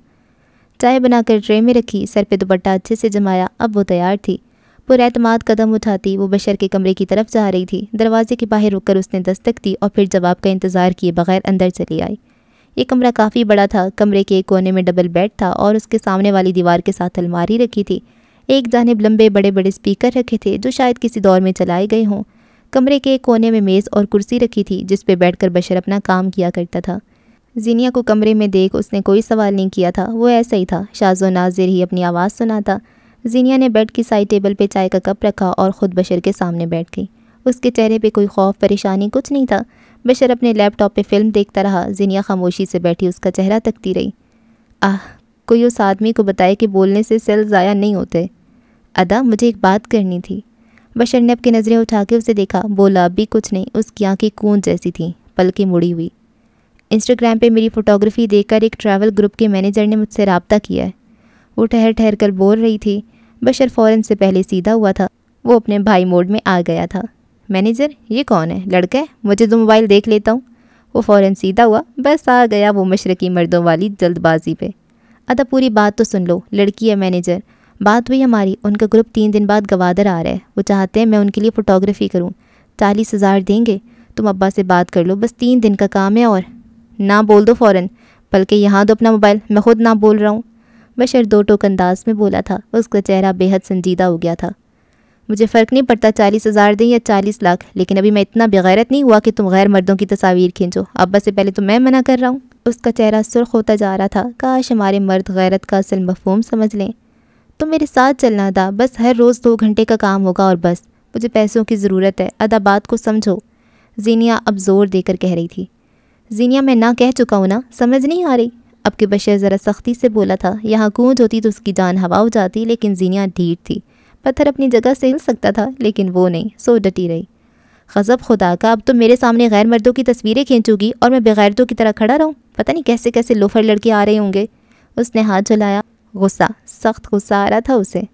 चाय बनाकर ट्रे में रखी सर पे दुपट्टा अच्छे से जमाया अब वो तैयार थी पुरमाद कदम उठाती वो बशर के कमरे की तरफ जा रही थी दरवाजे के बाहर रुककर उसने दस्तक दी और फिर जवाब का इंतज़ार किए बगैर अंदर चली आई ये कमरा काफ़ी बड़ा था कमरे के एक कोने में डबल बेड था और उसके सामने वाली दीवार के साथ अलमारी रखी थी एक जानब लंबे बड़े बड़े स्पीकर रखे थे जो शायद किसी दौर में चलाए गए हों कमरे के एक कोने में मेज़ और कुर्सी रखी थी जिस पर बैठकर बशर अपना काम किया करता था जीनिया को कमरे में देख उसने कोई सवाल नहीं किया था वो ऐसा ही था शाजो नाजिर ही अपनी आवाज़ सुना था जीनिया ने बेड की साइड टेबल पे चाय का कप रखा और ख़ुद बशर के सामने बैठ गई उसके चेहरे पे कोई खौफ परेशानी कुछ नहीं था बशर अपने लैपटॉप पे फिल्म देखता रहा जीनिया खामोशी से बैठी उसका चेहरा तकती रही आह कोई उस आदमी को बताए कि बोलने से सेल ज़ाया नहीं होते अदा मुझे एक बात करनी थी बशर ने अपनी नज़रें उठा के उसे देखा बोला भी कुछ नहीं उसकी आँखें कूद जैसी थी पलकें मुड़ी हुई इंस्टाग्राम पे मेरी फ़ोटोग्राफी देखकर एक ट्रैवल ग्रुप के मैनेजर ने मुझसे रबता किया है वो ठहर ठहर कर बोल रही थी बशर फ़ौरन से पहले सीधा हुआ था वो अपने भाई मोड में आ गया था मैनेजर ये कौन है लड़का है मुझे तो मोबाइल देख लेता हूँ वो फ़ौरन सीधा हुआ बस आ गया वो मशरक़ी मर्दों वाली जल्दबाजी पे अदा पूरी बात तो सुन लो लड़की है मैनेजर बात हुई हमारी उनका ग्रुप तीन दिन बाद गवादर आ रहा है वो चाहते हैं मैं उनके लिए फ़ोटोग्राफ़ी करूँ चालीस हज़ार देंगे तुम अब्बा से बात कर लो बस तीन दिन का काम है और ना बोल दो फ़ौरन बल्कि यहाँ दो अपना मोबाइल मैं खुद ना बोल रहा हूँ बशर दो टोक अंदाज में बोला था उसका चेहरा बेहद संजीदा हो गया था मुझे फ़र्क नहीं पड़ता चालीस हज़ार दें या चालीस लाख लेकिन अभी मैं इतना बेगैरत नहीं हुआ कि तुम गैर मर्दों की तस्वीर खींचो अब से पहले तो मैं मना कर रहा हूँ उसका चेहरा सुर्ख होता जा रहा था काश हमारे मर्द गैरत का असल मफहम समझ लें तो मेरे साथ चलना था बस हर रोज़ दो घंटे का काम होगा और बस मुझे पैसों की ज़रूरत है अदाबात को समझो जीनिया अब ज़ोर देकर कह रही थी जीनिया मैं ना कह चुका हूँ ना समझ नहीं आ रही अब के बशर ज़रा सख्ती से बोला था यहाँ गूंज होती तो उसकी जान हवा हो जाती लेकिन जीनिया ढीठ थी पत्थर अपनी जगह से हिल सकता था लेकिन वो नहीं सो डटी रही गज़ब खुदा का अब तो मेरे सामने गैर मर्दों की तस्वीरें खींचूगी और मैं बेगैरतों की तरह खड़ा रहूँ पता नहीं कैसे कैसे लोफर लड़के आ रहे होंगे उसने हाथ जलाया गुस्सा सख्त गुस्सा आ रहा था उसे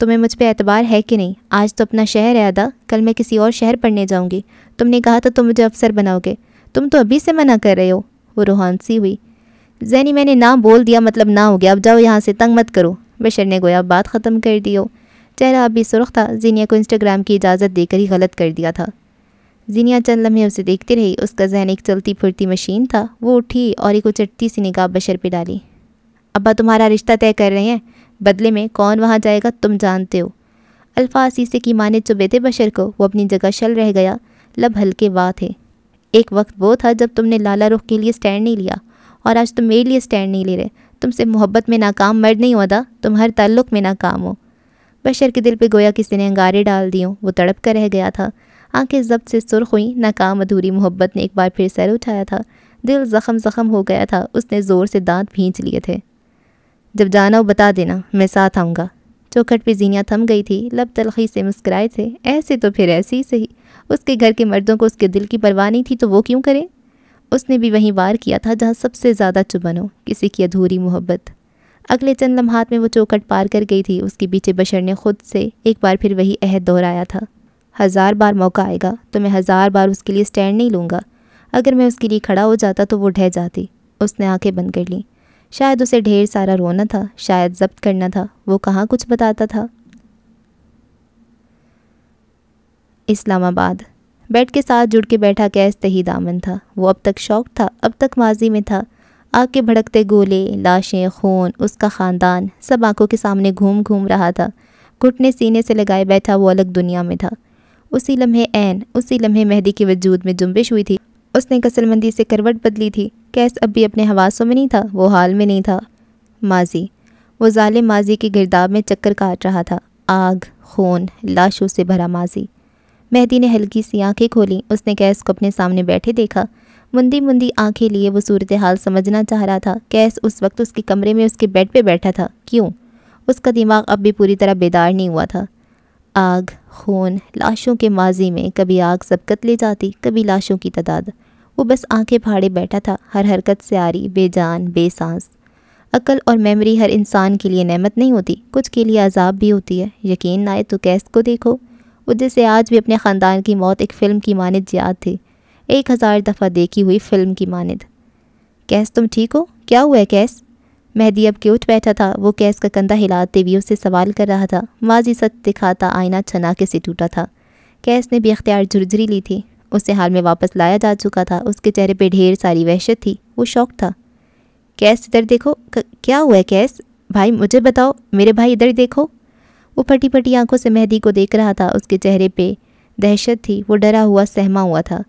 तुम्हें मुझ पर एतबार है कि नहीं आज तो अपना शहर है अदा कल मैं किसी और शहर पढ़ने जाऊँगी तुमने कहा था तुम मुझे अफसर बनाओगे तुम तो अभी से मना कर रहे हो वो रोहानसी हुई जैनी मैंने ना बोल दिया मतलब ना हो गया अब जाओ यहाँ से तंग मत करो बशर ने गोया बात ख़त्म कर दी हो चेहरा अभी सुरख था जीनिया को इंस्टाग्राम की इजाज़त देकर ही गलत कर दिया था जीनिया चंद लम्हे उसे देखती रही उसका जहन एक चलती फुरती मशीन था वो उठी और एक उचटती सी निगाह बशर पर डाली अबा तुम्हारा रिश्ता तय कर रहे हैं बदले में कौन वहाँ जाएगा तुम जानते हो अल्फा शीसे की माने चुबे थे बशर को वो अपनी जगह शल रह गया लब हल्के वाह थे एक वक्त वो था जब तुमने लाला रुख के लिए स्टैंड नहीं लिया और आज तुम मेरे लिए स्टैंड नहीं ले रहे तुमसे मोहब्बत में नाकाम मर्द नहीं होता तुम हर तल्लुक़ में नाकाम हो बशर के दिल पे गोया किसी ने अंगारे डाल दिए वो तड़प कर रह गया था आंखें जब्त से सुर्ख हुई नाकाम अधूरी मोहब्बत ने एक बार फिर सर उठाया था दिल ज़ख़म जख्म हो गया था उसने ज़ोर से दांत भींच लिए थे जब जाना हो बता देना मैं साथ आऊँगा चौखट पे जीनिया थम गई थी लब तलखी से मुस्कराए थे ऐसे तो फिर ऐसे ही सही उसके घर के मर्दों को उसके दिल की परवाह नहीं थी तो वो क्यों करें उसने भी वहीं वार किया था जहाँ सबसे ज़्यादा चुबन हो किसी की अधूरी मोहब्बत अगले चंद लम्हात में वो चौखट पार कर गई थी उसके पीछे बशर ने खुद से एक बार फिर वही अहद दोहराया था हज़ार बार मौका आएगा तो मैं हज़ार बार उसके लिए स्टैंड नहीं लूँगा अगर मैं उसके लिए खड़ा हो जाता तो वो ढह जाती उसने आंखें बंद कर लीं शायद उसे ढेर सारा रोना था शायद जब्त करना था वो कहाँ कुछ बताता था इस्लामाबाद बेड के साथ जुड़ के बैठा कैस तही दामन था वो अब तक शौक था अब तक माजी में था आग के भड़कते गोले लाशें खून उसका ख़ानदान सब आंखों के सामने घूम घूम रहा था घुटने सीने से लगाए बैठा वो अलग दुनिया में था उसी लम्हे ऐन उसी लम्हे मेहदी के वजूद में जुम्बिश हुई थी उसने कसलमंदी से करवट बदली थी कैस अब भी अपने हवासों में नहीं था वो हाल में नहीं था माजी वो जाले माजी के गिरदाब में चक्कर काट रहा था आग खून लाशों से भरा माजी मेहदी ने हल्की सी आंखें खोली उसने कैस को अपने सामने बैठे देखा मुंदी मुंदी आंखें लिए वो सूरत हाल समझना चाह रहा था कैस उस वक्त उसके कमरे में उसके बेड पे बैठा था क्यों उसका दिमाग अब भी पूरी तरह बेदार नहीं हुआ था आग खून लाशों के माजी में कभी आग सबकत ले जाती कभी लाशों की तादाद वो बस आंखें फाड़े बैठा था हर हरकत से आ रही बेजान बेसांस अकल और मेमोरी हर इंसान के लिए नमत नहीं होती कुछ के लिए अजाब भी होती है यकीन ना आए तो कैस को देखो वो से आज भी अपने ख़ानदान की मौत एक फ़िल्म की मानद याद थी एक हज़ार दफ़ा देखी हुई फ़िल्म की मानद कैस तुम ठीक हो क्या हुआ है कैस मेहदी अब के उठ बैठा था वो कैस का कंधा हिलाते हुए उससे सवाल कर रहा था माजी सच दिखाता आईना छनाके से टूटा था कैस ने भी अख्तियार झुरझुरी ली थी उसे हाल में वापस लाया जा चुका था उसके चेहरे पर ढेर सारी वहशत थी वो शौक था कैस इधर देखो क्या हुआ है कैस भाई मुझे बताओ मेरे भाई इधर देखो वो फटी फटी आंखों से मेहदी को देख रहा था उसके चेहरे पे दहशत थी वो डरा हुआ सहमा हुआ था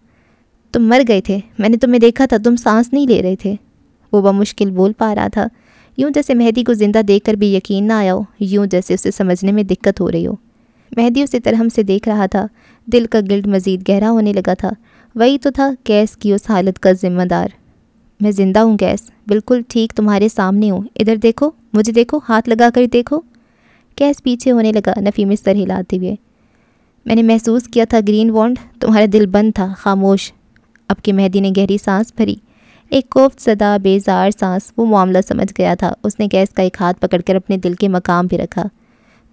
तुम मर गए थे मैंने तुम्हें देखा था तुम सांस नहीं ले रहे थे वो बमुश्किल बोल पा रहा था यूं जैसे मेहदी को ज़िंदा देखकर भी यकीन ना आया हो यूं जैसे उसे समझने में दिक्कत हो रही हो मेहदी उसे तरह से देख रहा था दिल का गिल्ड मज़ीद गहरा होने लगा था वही तो था कैस की उस हालत का जिम्मेदार मैं ज़िंदा हूँ गैस बिल्कुल ठीक तुम्हारे सामने हूँ इधर देखो मुझे देखो हाथ लगा कर देखो कैस पीछे होने लगा नफ़ी में सर हिलाते हुए मैंने महसूस किया था ग्रीन वॉन्ड तुम्हारा दिल बंद था खामोश अब के मेहदी ने गहरी सांस भरी एक कोफ्त सदा बेजार सांस वो मामला समझ गया था उसने गैस का एक हाथ पकड़कर अपने दिल के मकाम पर रखा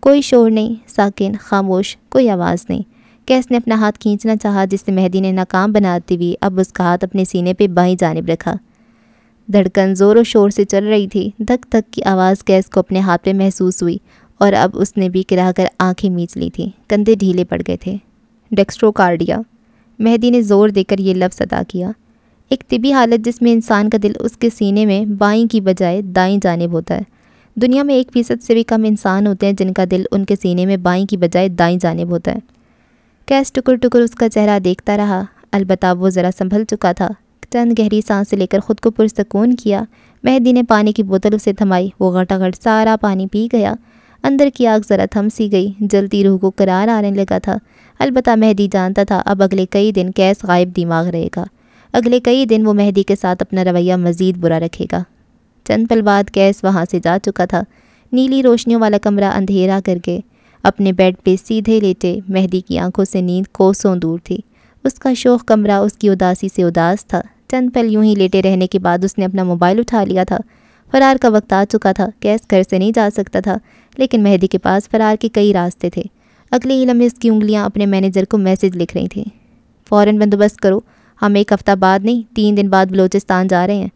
कोई शोर नहीं साकिन खामोश कोई आवाज़ नहीं कैस ने अपना हाथ खींचना चाहा जिससे मेहदी ने नाकाम बनाती हुई अब उसका हाथ अपने सीने पर बाई जानब रखा धड़कन ज़ोर और शोर से चल रही थी धक धक की आवाज़ गैस को अपने हाथ पे महसूस हुई और अब उसने भी कर आंखें मीच ली थी कंधे ढीले पड़ गए थे डेक्स्ट्रोकार्डिया मेहदी ने ज़ोर देकर यह लफ्ज़ अदा किया एक तिबी हालत जिसमें इंसान का दिल उसके सीने में बाई की बजाय दाएँ जानब होता है दुनिया में एक फ़ीसद से भी कम इंसान होते हैं जिनका दिल उनके सीने में बाई की बजाय दाएँ जानब होता है कैस टुकुर टुकुर उसका चेहरा देखता रहा अलबत् वो ज़रा संभल चुका था चंद गहरी सांस से लेकर ख़ुद को पुरसकून किया मेहदी ने पानी की बोतल उसे थमाई वो घटाघट सारा पानी पी गया अंदर की आग ज़रा थम सी गई जलती रूह को करार आने लगा था अलबत् मेहदी जानता था अब अगले कई दिन कैस गायब दिमाग रहेगा अगले कई दिन वो मेहदी के साथ अपना रवैया मज़ीद बुरा रखेगा चंद पल बाद कैस वहाँ से जा चुका था नीली रोशनियों वाला कमरा अंधेरा करके अपने बेड पे सीधे लेटे मेहदी की आंखों से नींद कोसों दूर थी उसका शोक कमरा उसकी उदासी से उदास था चंद पल यूं ही लेटे रहने के बाद उसने अपना मोबाइल उठा लिया था फरार का वक्त आ चुका था कैस घर से नहीं जा सकता था लेकिन मेहदी के पास फरार के कई रास्ते थे अगले ही लम्हे उसकी उंगलियाँ अपने मैनेजर को मैसेज लिख रही थी फ़ौर बंदोबस्त करो हम एक हफ़्ता बाद नहीं तीन दिन बाद बलोचिस्तान जा रहे हैं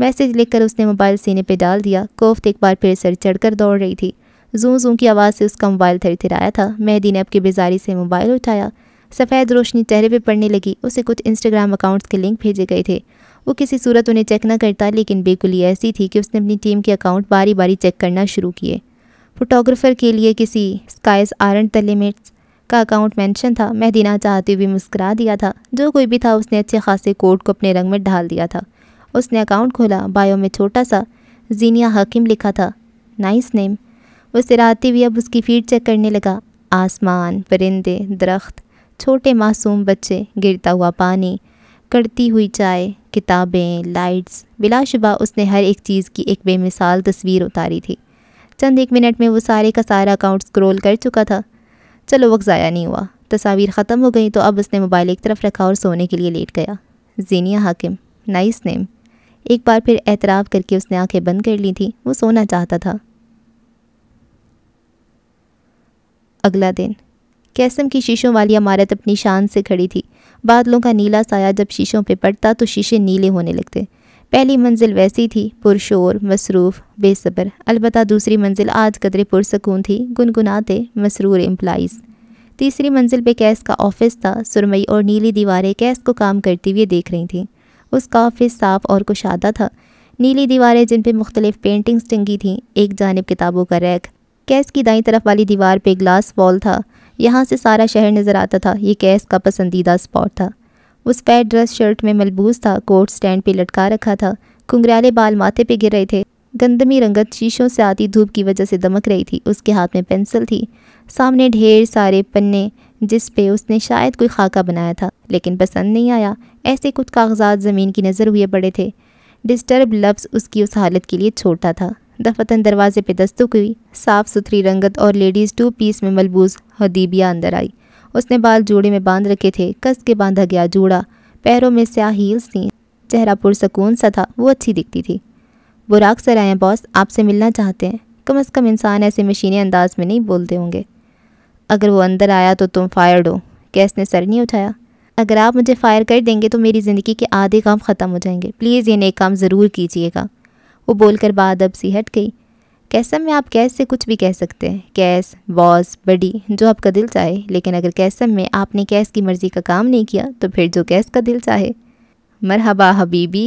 मैसेज लिखकर उसने मोबाइल सीने पे डाल दिया कोफ्त एक बार फिर सर चढ़कर दौड़ रही थी जू जू की आवाज़ से उसका मोबाइल थरथराया था मेहदी ने अपनी बेजारी से मोबाइल उठाया सफ़ेद रोशनी चेहरे पे पड़ने लगी उसे कुछ इंस्टाग्राम अकाउंट्स के लिंक भेजे गए थे वो किसी सूरत उन्हें चेक ना करता लेकिन बेकुली ऐसी थी कि उसने अपनी टीम के अकाउंट बारी बारी चेक करना शुरू किए फोटोग्राफ़र के लिए किसी स्काइस आर एंड लिमिट्स का अकाउंट मेंशन था मैं चाहते हुए मुस्करा दिया था जो कोई भी था उसने अच्छे खासे कोड को अपने रंग में ढाल दिया था उसने अकाउंट खोला बायो में छोटा सा जीनिया हकीम लिखा था नाइस नेम वो सिराते हुए अब उसकी फीड चेक करने लगा आसमान परिंदे दरख्त छोटे मासूम बच्चे गिरता हुआ पानी करती हुई चाय किताबें लाइट्स बिलाशुबा उसने हर एक चीज़ की एक बेमिसाल तस्वीर उतारी थी चंद एक मिनट में वो सारे का सारा अकाउंट स्क्रॉल कर चुका था चलो वक्त ज़ाया नहीं हुआ तस्वीर ख़त्म हो गई तो अब उसने मोबाइल एक तरफ रखा और सोने के लिए लेट गया जीनिया हाकिम नाइस नेम एक बार फिर एतराफ़ करके उसने आंखें बंद कर ली थी वो सोना चाहता था अगला दिन कैसम की शीशों वाली इमारत अपनी शान से खड़ी थी बादलों का नीला साया जब शीशों पर पड़ता तो शीशे नीले होने लगते पहली मंजिल वैसी थी पुरशोर मसरूफ़ बेसब्र अलबत् दूसरी मंजिल आज कदरे पुरसकून थी गुनगुनाते मसरूर एम्प्लाइज़ तीसरी मंजिल पे कैस का ऑफिस था सुरमई और नीली दीवारें कैस को काम करती हुई देख रही थीं उसका ऑफिस साफ और कुशादा था नीली दीवारें जिन पे मुख्तलिफ पेंटिंग्स टंगी थीं एक जानब किताबों का रैक कैस की दाई तरफ वाली दीवार पर ग्लास वॉल था यहाँ से सारा शहर नज़र आता था ये कैस का पसंदीदा स्पॉट था उस फैट ड्रेस शर्ट में मलबूस था कोट स्टैंड पे लटका रखा था कुंगराले बाल माथे पे गिर रहे थे गंदमी रंगत शीशों से आती धूप की वजह से दमक रही थी उसके हाथ में पेंसिल थी सामने ढेर सारे पन्ने जिस पे उसने शायद कोई खाका बनाया था लेकिन पसंद नहीं आया ऐसे कुछ कागजात ज़मीन की नज़र हुए पड़े थे डिस्टर्ब लफ्स उसकी उस हालत के लिए छोटा था दफतन दरवाजे पे दस्तक हुई साफ़ सुथरी रंगत और लेडीज़ टू पीस में मलबूज़ हदीबिया अंदर आई उसने बाल जोड़े में बांध रखे थे कस के बांधा गया जूड़ा पैरों में स्याह हील्स थी चेहरा पुरसकून सा था वो अच्छी दिखती थी बुराक सर आए बॉस आपसे मिलना चाहते हैं कम अज़ कम इंसान ऐसे मशीनी अंदाज में नहीं बोलते होंगे अगर वो अंदर आया तो तुम फायर्ड हो कैस ने सर नहीं उठाया अगर आप मुझे फ़ायर कर देंगे तो मेरी ज़िंदगी के आधे काम ख़त्म हो जाएंगे प्लीज़ ये नए काम ज़रूर कीजिएगा वो बोलकर अब सी हट गई कैसम में आप कैस से कुछ भी कह सकते हैं कैस बॉस बडी जो आपका दिल चाहे लेकिन अगर कैसम में आपने कैस की मर्ज़ी का काम नहीं किया तो फिर जो कैस का दिल चाहे मरहबा हबीबी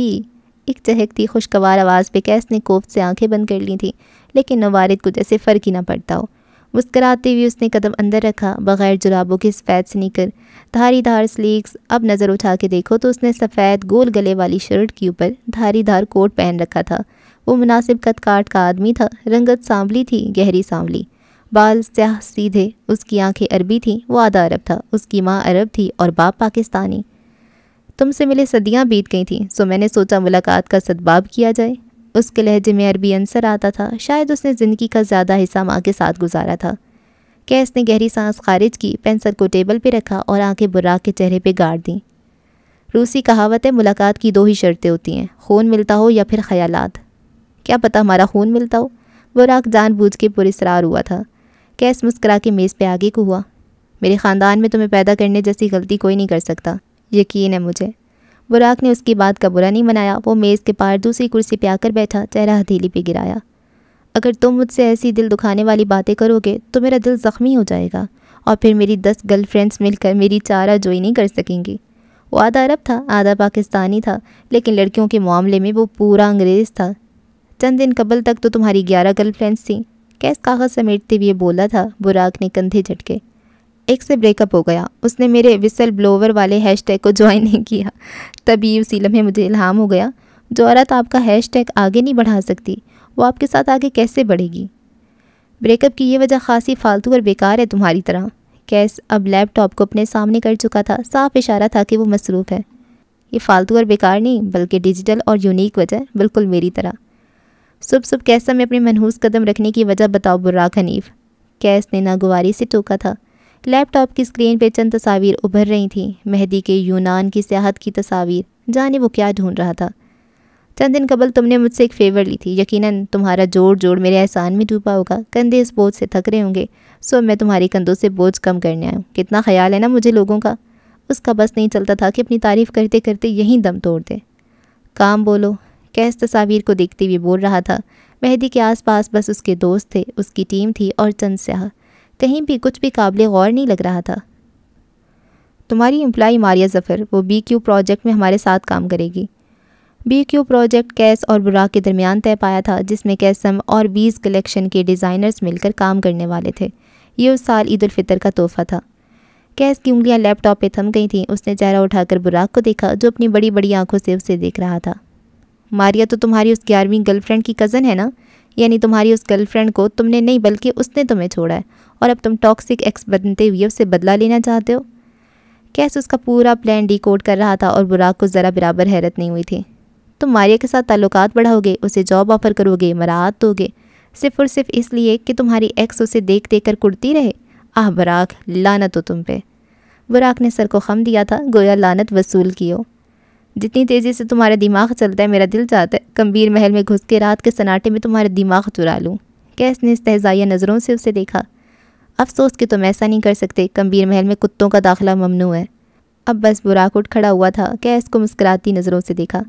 एक चहकती खुशगवार आवाज़ पे कैस ने कोफ से आंखें बंद कर ली थी लेकिन नवारद को जैसे फ़र्क ही ना पड़ता हो मुस्कराते हुए उसने कदम अंदर रखा बग़ैर जुराबों के सफ़ेद स्नीकर धारी धार स्लीक्स अब नज़र उठा के देखो तो उसने सफ़ेद गोल गले वाली शर्ट के ऊपर धारी धार कोट पहन रखा था वो मुनासिब कद काट का आदमी था रंगत सांवली थी गहरी सांवली बाल स्याह सीधे उसकी आंखें अरबी थीं वो आधा अरब था उसकी माँ अरब थी और बाप पाकिस्तानी तुमसे मिले सदियाँ बीत गई थीं सो मैंने सोचा मुलाकात का सदबाब किया जाए उसके लहजे में अरबी अंसर आता था शायद उसने ज़िंदगी का ज़्यादा हिस्सा माँ के साथ गुजारा था कैस ने गहरी सांस खारिज की पेंसिल को टेबल पर रखा और आँखें बुरा के चेहरे पर गाड़ दी रूसी कहावत है मुलाकात की दो ही शर्तें होती हैं खून मिलता हो या फिर ख्यालात क्या पता हमारा खून मिलता हो बुराक जानबूझ के पुरस्रार हुआ था कैस मुस्करा के मेज़ पे आगे को हुआ मेरे ख़ानदान में तुम्हें पैदा करने जैसी गलती कोई नहीं कर सकता यकीन है मुझे बुराक ने उसकी बात का बुरा नहीं मनाया वो मेज़ के पार दूसरी कुर्सी पे आकर बैठा चेहरा हथेली पे गिराया अगर तुम मुझसे ऐसी दिल दुखाने वाली बातें करोगे तो मेरा दिल ज़ख्मी हो जाएगा और फिर मेरी दस गर्लफ्रेंड्स मिलकर मेरी चारा जोई नहीं कर सकेंगी वो आधा अरब था आधा पाकिस्तानी था लेकिन लड़कियों के मामले में वो पूरा अंग्रेज़ था चंद दिन कबल तक तो तुम्हारी ग्यारह गर्लफ्रेंड्स थीं कैस कागज़ समेटते हुए बोला था बुराक ने कंधे झटके एक से ब्रेकअप हो गया उसने मेरे विसल ब्लोवर वाले हैशटैग को ज्वाइन नहीं किया तभी उसी लम्हे मुझे इल्हाम हो गया जो औरत तो आपका हैशटैग आगे नहीं बढ़ा सकती वो आपके साथ आगे कैसे बढ़ेगी ब्रेकअप की ये वजह खासी फालतू और बेकार है तुम्हारी तरह कैस अब लैपटॉप को अपने सामने कर चुका था साफ इशारा था कि वो मसरूफ़ है ये फालतू और बेकार नहीं बल्कि डिजिटल और यूनिक वजह बिल्कुल मेरी तरह सुबह सुबह कैसा में अपने मनहूस कदम रखने की वजह बताओ बुर्राक हनीफ कैस ने नागुवारी से टोका था लैपटॉप की स्क्रीन पे चंद तस्वीर उभर रही थी मेहदी के यूनान की सियाहत की तस्वीर जाने वो क्या ढूंढ रहा था चंद दिन कबल तुमने मुझसे एक फेवर ली थी यकीनन तुम्हारा जोड़ जोड़ मेरे एहसान में डूबा होगा कंधे इस बोझ से थक रहे होंगे सो मैं तुम्हारे कंधों से बोझ कम करने आया हूँ कितना ख्याल है ना मुझे लोगों का उसका बस नहीं चलता था कि अपनी तारीफ़ करते करते यहीं दम तोड़ दे काम बोलो कैस तस्वीर को देखते हुए बोल रहा था मेहदी के आसपास बस उसके दोस्त थे उसकी टीम थी और चंद स्याह कहीं भी कुछ भी काबिल गौर नहीं लग रहा था तुम्हारी एम्प्लाई मारिया जफ़र वो बी क्यू प्रोजेक्ट में हमारे साथ काम करेगी बी क्यू प्रोजेक्ट कैस और बुरा के दरमियान तय पाया था जिसमें कैसम और बीज कलेक्शन के डिज़ाइनर्स मिलकर काम करने वाले थे ये उस साल ईद फितर का तोहफा था कैस की उंगलियां लैपटॉप पे थम गई थीं उसने चेहरा उठाकर बुराक को देखा जो अपनी बड़ी बड़ी आंखों से उसे देख रहा था मारिया तो तुम्हारी उस ग्यारहवीं गर्लफ्रेंड की कज़न है ना यानी तुम्हारी उस गर्लफ्रेंड को तुमने नहीं बल्कि उसने तुम्हें छोड़ा है और अब तुम टॉक्सिक एक्स बनते हुए उससे बदला लेना चाहते हो कैसे उसका पूरा प्लान कोड कर रहा था और बुराक को ज़रा बराबर हैरत नहीं हुई थी तुम मारिया के साथ ताल्लुक बढ़ाओगे उसे जॉब ऑफ़र करोगे मराहत दोगे सिर्फ और सिर्फ इसलिए कि तुम्हारी एक्स उसे देख देख कर कुड़ती रहे आह बराक लानत हो तुम पे बुराक ने सर को खम दिया था गोया लानत वसूल की हो जितनी तेज़ी से तुम्हारा दिमाग चलता है मेरा दिल चाहता है कम्बीर महल में घुस के रात के सनाटे में तुम्हारा दिमाग चुरा लूँ कैस ने इस्तेजाया नज़रों से उसे देखा अफसोस कि तुम ऐसा नहीं कर सकते गंभीर महल में कुत्तों का दाखिला ममनू है अब बस बुराक उठ खड़ा हुआ था कैस को मुस्कुराती नज़रों से देखा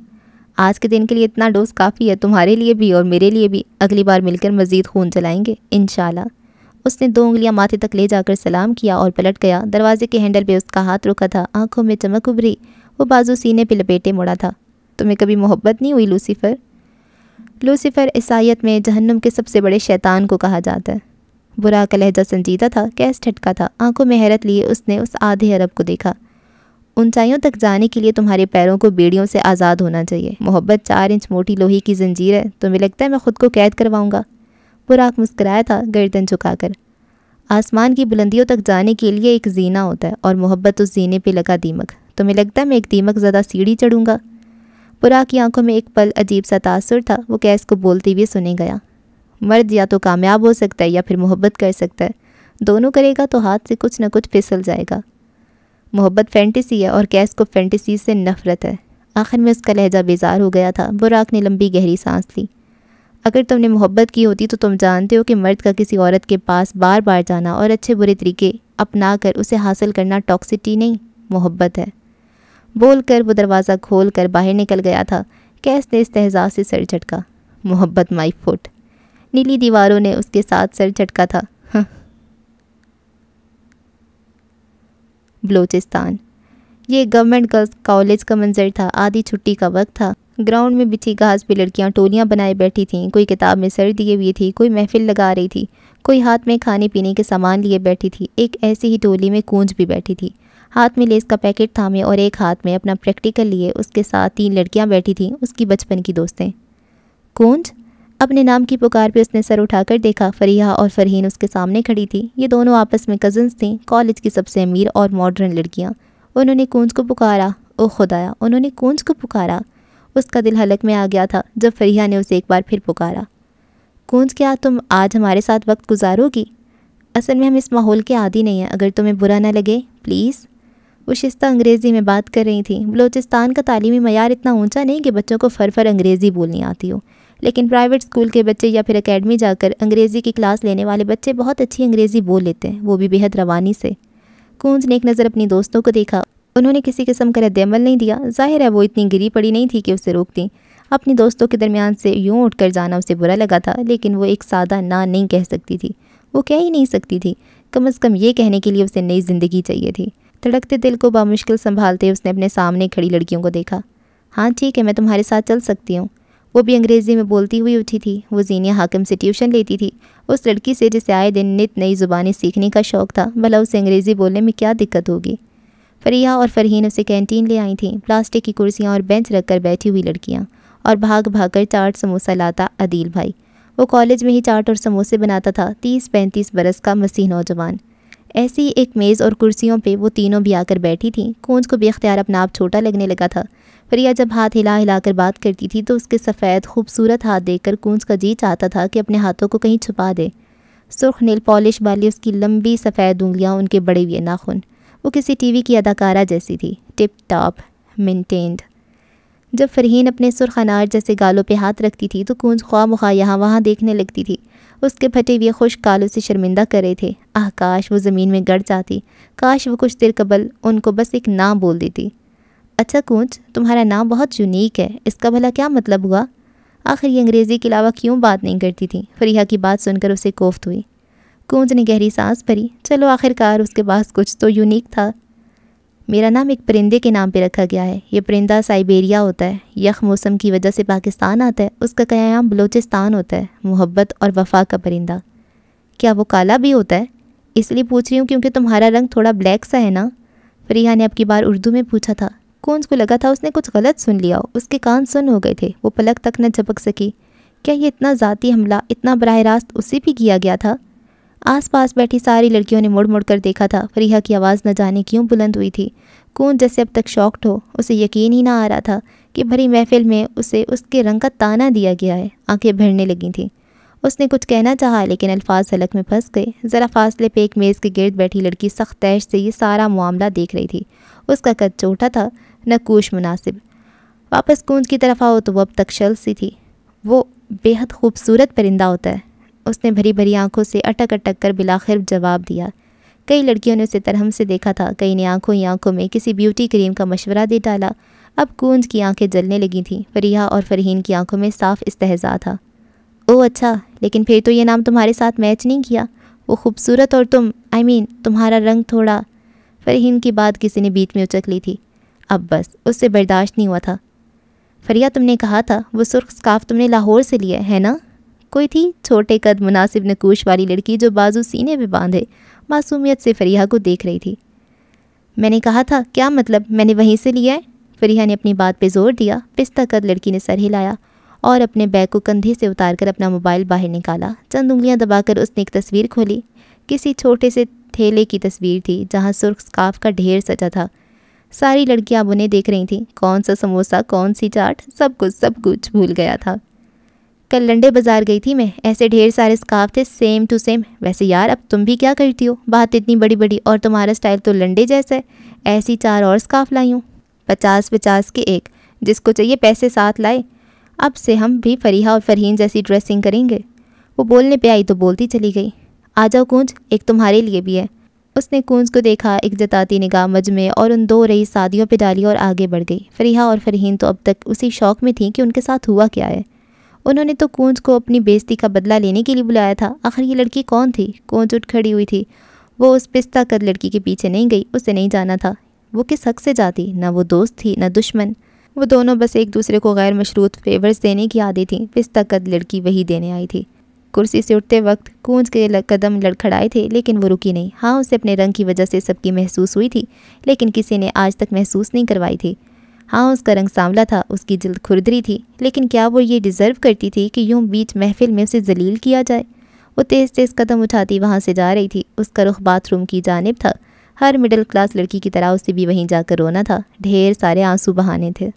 आज के दिन के लिए इतना डोज काफ़ी है तुम्हारे लिए भी और मेरे लिए भी अगली बार मिलकर मज़ीद खून चलाएंगे इन उसने दो उंगलियां माथे तक ले जाकर सलाम किया और पलट गया दरवाजे के हैंडल पे उसका हाथ रुका था आंखों में चमक उभरी वो बाजू सीने पे लपेटे मुड़ा था तुम्हें कभी मोहब्बत नहीं हुई लूसीफ़र लूसीफ़र ईसाइत में जहन्नम के सबसे बड़े शैतान को कहा जाता है बुरा का लहजा संजीदा था कैस ठटका था आंखों में हैरत लिए उसने उस आधे अरब को देखा ऊंचाइयों तक जाने के लिए तुम्हारे पैरों को बेड़ियों से आज़ाद होना चाहिए मोहब्बत चार इंच मोटी लोही की जंजीर है तुम्हें लगता है मैं ख़ुद को कैद करवाऊँगा बुराक मुस्कराया था गर्दन झुकाकर आसमान की बुलंदियों तक जाने के लिए एक जीना होता है और मोहब्बत उस जीने पे लगा दीमक तुम्हें तो लगता है मैं एक दीमक ज़्यादा सीढ़ी चढ़ूँगा पुरा की आंखों में एक पल अजीब सा तासुर था वो कैस को बोलते हुए सुने गया मर्द या तो कामयाब हो सकता है या फिर मोहब्बत कर सकता है दोनों करेगा तो हाथ से कुछ ना कुछ फिसल जाएगा मोहब्बत फैंटेसी है और कैस को फैंटेसी से नफरत है आखिर में उसका लहजा बेजार हो गया था बुराक ने लंबी गहरी सांस ली अगर तुमने मोहब्बत की होती तो तुम जानते हो कि मर्द का किसी औरत के पास बार बार जाना और अच्छे बुरे तरीके अपना कर उसे हासिल करना टॉक्सिटी नहीं मोहब्बत है बोलकर वो दरवाज़ा खोल कर बाहर निकल गया था कैस ने इस्तेजा से सर झटका मोहब्बत माई फुट नीली दीवारों ने उसके साथ सर झटका था बलोचिस्तान बलूचिस्तान ये गवर्नमेंट गर्ल्स कॉलेज का मंजर था आधी छुट्टी का वक्त था ग्राउंड में बिछी घास पे लड़कियां टोलियां बनाए बैठी थीं कोई किताब में सर दिए हुए थी कोई महफिल लगा रही थी कोई हाथ में खाने पीने के सामान लिए बैठी थी एक ऐसी ही टोली में कूंज भी बैठी थी हाथ में लेस का पैकेट थामे और एक हाथ में अपना प्रैक्टिकल लिए उसके साथ तीन लड़कियां बैठी थीं उसकी बचपन की दोस्तें कूंज अपने नाम की पुकार पे उसने सर उठाकर देखा फरीहा और फरहीन उसके सामने खड़ी थी ये दोनों आपस में कज़न्स थीं कॉलेज की सबसे अमीर और मॉडर्न लड़कियाँ उन्होंने कूंज को पुकारा ओ खुदाया उन्होंने कूंज को पुकारा उसका दिल हलक में आ गया था जब फरीहा ने उसे एक बार फिर पुकारा कूंज क्या तुम आज हमारे साथ वक्त गुजारोगी असल में हम इस माहौल के आदि नहीं हैं अगर तुम्हें बुरा ना लगे प्लीज़ वो शिस्ता अंग्रेज़ी में बात कर रही थी बलोचिस्तान का तालीमी मैार इतना ऊंचा नहीं कि बच्चों को फर फर अंग्रेज़ी बोलनी आती हो लेकिन प्राइवेट स्कूल के बच्चे या फिर अकेडमी जाकर अंग्रेज़ी की क्लास लेने वाले बच्चे बहुत अच्छी अंग्रेज़ी बोल लेते हैं वो भी बेहद रवानी से कूंज ने एक नज़र अपनी दोस्तों को देखा उन्होंने किसी किस्म का रद्दमल नहीं दिया जाहिर है वो इतनी गिरी पड़ी नहीं थी कि उसे रोकती अपनी दोस्तों के दरमियान से यूँ उठ कर जाना उसे बुरा लगा था लेकिन वो एक सादा ना नहीं कह सकती थी वो कह ही नहीं सकती थी कम अज़ कम ये कहने के लिए उसे नई ज़िंदगी चाहिए थी धड़कते दिल को बामुश्किल संभालते उसने अपने सामने खड़ी लड़कियों को देखा हाँ ठीक है मैं तुम्हारे साथ चल सकती हूँ वो भी अंग्रेज़ी में बोलती हुई उठी थी वो जीनिया हाकिम से ट्यूशन लेती थी उस लड़की से जिसे आए दिन नित नई ज़ुबानी सीखने का शौक़ था भला उसे अंग्रेज़ी बोलने में क्या दिक्कत होगी फरिया और फरहीन उसे कैंटीन ले आई थीं प्लास्टिक की कुर्सियाँ और बेंच रख कर बैठी हुई लड़कियाँ और भाग भाग कर चाट समोसा लाता अदील भाई वो कॉलेज में ही चाट और समोसे बनाता था तीस पैंतीस बरस का मसीह नौजवान ऐसी एक मेज़ और कुर्सियों पे वो तीनों भी आकर बैठी थी कूंज को बेख्तियार अपना आप छोटा लगने लगा था फरिया जब हाथ हिला हिला कर बात करती थी तो उसके सफ़ेद खूबसूरत हाथ देखकर कूंज का जी चाहता था कि अपने हाथों को कहीं छुपा दे सुर्ख नील पॉलिश वाली उसकी लंबी सफ़ेद उंगलियाँ उनके बड़े हुए नाखून वो किसी वी की अदाकारा जैसी थी टिप टॉप मेंटेन्ड जब फरहीन अपने सुरख अनार जैसे गालों पे हाथ रखती थी तो कूंज ख्वा मुखा यहाँ वहाँ देखने लगती थी उसके फटे हुए खुश कालों से शर्मिंदा कर रहे थे आह काश वो ज़मीन में गड़ जाती काश वो कुछ देर कबल उनको बस एक नाम बोल देती अच्छा कूंज तुम्हारा नाम बहुत यूनिक है इसका भला क्या मतलब हुआ आखिर ये अंग्रेज़ी के अलावा क्यों बात नहीं करती थी फरीहा की बात सुनकर उसे कोफ्त हुई कूंज ने गहरी सांस भरी चलो आखिरकार उसके पास कुछ तो यूनिक था मेरा नाम एक परिंदे के नाम पे रखा गया है ये परिंदा साइबेरिया होता है यख मौसम की वजह से पाकिस्तान आता है उसका क्याम बलोचिस्तान होता है मोहब्बत और वफा का परिंदा क्या वो काला भी होता है इसलिए पूछ रही हूँ क्योंकि तुम्हारा रंग थोड़ा ब्लैक सा है ना फ्रिया ने अब की बार उर्दू में पूछा था कौन को लगा था उसने कुछ गलत सुन लिया उसके कान सुन हो गए थे वो पलक तक न झपक सकी क्या ये इतना ज़ाती हमला इतना बरह रास्त उसी भी किया गया था आसपास बैठी सारी लड़कियों ने मुड़ मुड़ कर देखा था फरीहा की आवाज़ न जाने क्यों बुलंद हुई थी कून जैसे अब तक शॉक्ड हो उसे यकीन ही ना आ रहा था कि भरी महफिल में उसे उसके रंग का ताना दिया गया है आंखें भरने लगी थीं उसने कुछ कहना चाहा लेकिन अल्फाज हलक में फंस गए ज़रा फासले पे एक मेज़ के गिरद बैठी लड़की सख्त तैश से ये सारा मामला देख रही थी उसका कद चोटा था न कूश मुनासिब वापस कूंज की तरफ आओ तो वह अब तक शल सी थी वो बेहद खूबसूरत परिंदा होता है उसने भरी भरी आंखों से अटक अटक कर बिलाखिर जवाब दिया कई लड़कियों ने उसे तरहम से देखा था कई ने आंखों ही आंखों में किसी ब्यूटी क्रीम का मशवरा दे डाला अब कूंज की आंखें जलने लगी थीं फरीहा और फरहीन की आंखों में साफ इस्तेजा था ओ अच्छा लेकिन फिर तो ये नाम तुम्हारे साथ मैच नहीं किया वो खूबसूरत और तुम आई I मीन mean, तुम्हारा रंग थोड़ा फरहीन की बात किसी ने बीच में उचक ली थी अब बस उससे बर्दाश्त नहीं हुआ था फरिया तुमने कहा था वो सुर्ख स्काफ तुमने लाहौर से लिया है ना कोई थी छोटे कद मुनासिब नकूश वाली लड़की जो बाजू सीने में बांधे मासूमियत से फरीहा को देख रही थी मैंने कहा था क्या मतलब मैंने वहीं से लिया है फरीहा ने अपनी बात पर जोर दिया पिस्ता कद लड़की ने सर हिलाया और अपने बैग को कंधे से उतार कर अपना मोबाइल बाहर निकाला चंद उंगलियां दबाकर उसने एक तस्वीर खोली किसी छोटे से थैले की तस्वीर थी जहाँ सुर्ख स्काफ का ढेर सजा था सारी लड़कियाँ अब उन्हें देख रही थीं कौन सा समोसा कौन सी चाट सब कुछ सब कुछ भूल गया था कल लंडे बाज़ार गई थी मैं ऐसे ढेर सारे स्काफ थे सेम टू सेम वैसे यार अब तुम भी क्या करती हो बात इतनी बड़ी बड़ी और तुम्हारा स्टाइल तो लंडे जैसा है ऐसी चार और स्काफ लाई हूँ पचास पचास के एक जिसको चाहिए पैसे साथ लाए अब से हम भी फरीहा और फरहीन जैसी ड्रेसिंग करेंगे वो बोलने पर आई तो बोलती चली गई आ जाओ कूंज एक तुम्हारे लिए भी है उसने कूंज को देखा एक जताती निगाह मजमे और उन दो रही शादियों पर डाली और आगे बढ़ गई फरीहा और फरहीन तो अब तक उसी शौक में थी कि उनके साथ हुआ क्या है उन्होंने तो कूंज को अपनी बेजती का बदला लेने के लिए बुलाया था आखिर ये लड़की कौन थी कूंज उठ खड़ी हुई थी वो उस पिस्ता कद लड़की के पीछे नहीं गई उसे नहीं जाना था वो किस हक से जाती ना वो दोस्त थी ना दुश्मन वो दोनों बस एक दूसरे को गैर मशरूत फेवर्स देने की आदि थी पिस्ता कद लड़की वही देने आई थी कुर्सी से उठते वक्त कूंज के कदम लड़खड़ाए थे लेकिन वो रुकी नहीं हाँ उसे अपने रंग की वजह से सबकी महसूस हुई थी लेकिन किसी ने आज तक महसूस नहीं करवाई थी हाँ उसका रंग सांवला था उसकी जल्द खुरदरी थी लेकिन क्या वो ये डिज़र्व करती थी कि यूं बीच महफिल में उसे जलील किया जाए वो तेज़ तेज़ कदम उठाती वहाँ से जा रही थी उसका रुख बाथरूम की जानब था हर मिडिल क्लास लड़की की तरह उसे भी वहीं जाकर रोना था ढेर सारे आंसू बहाने थे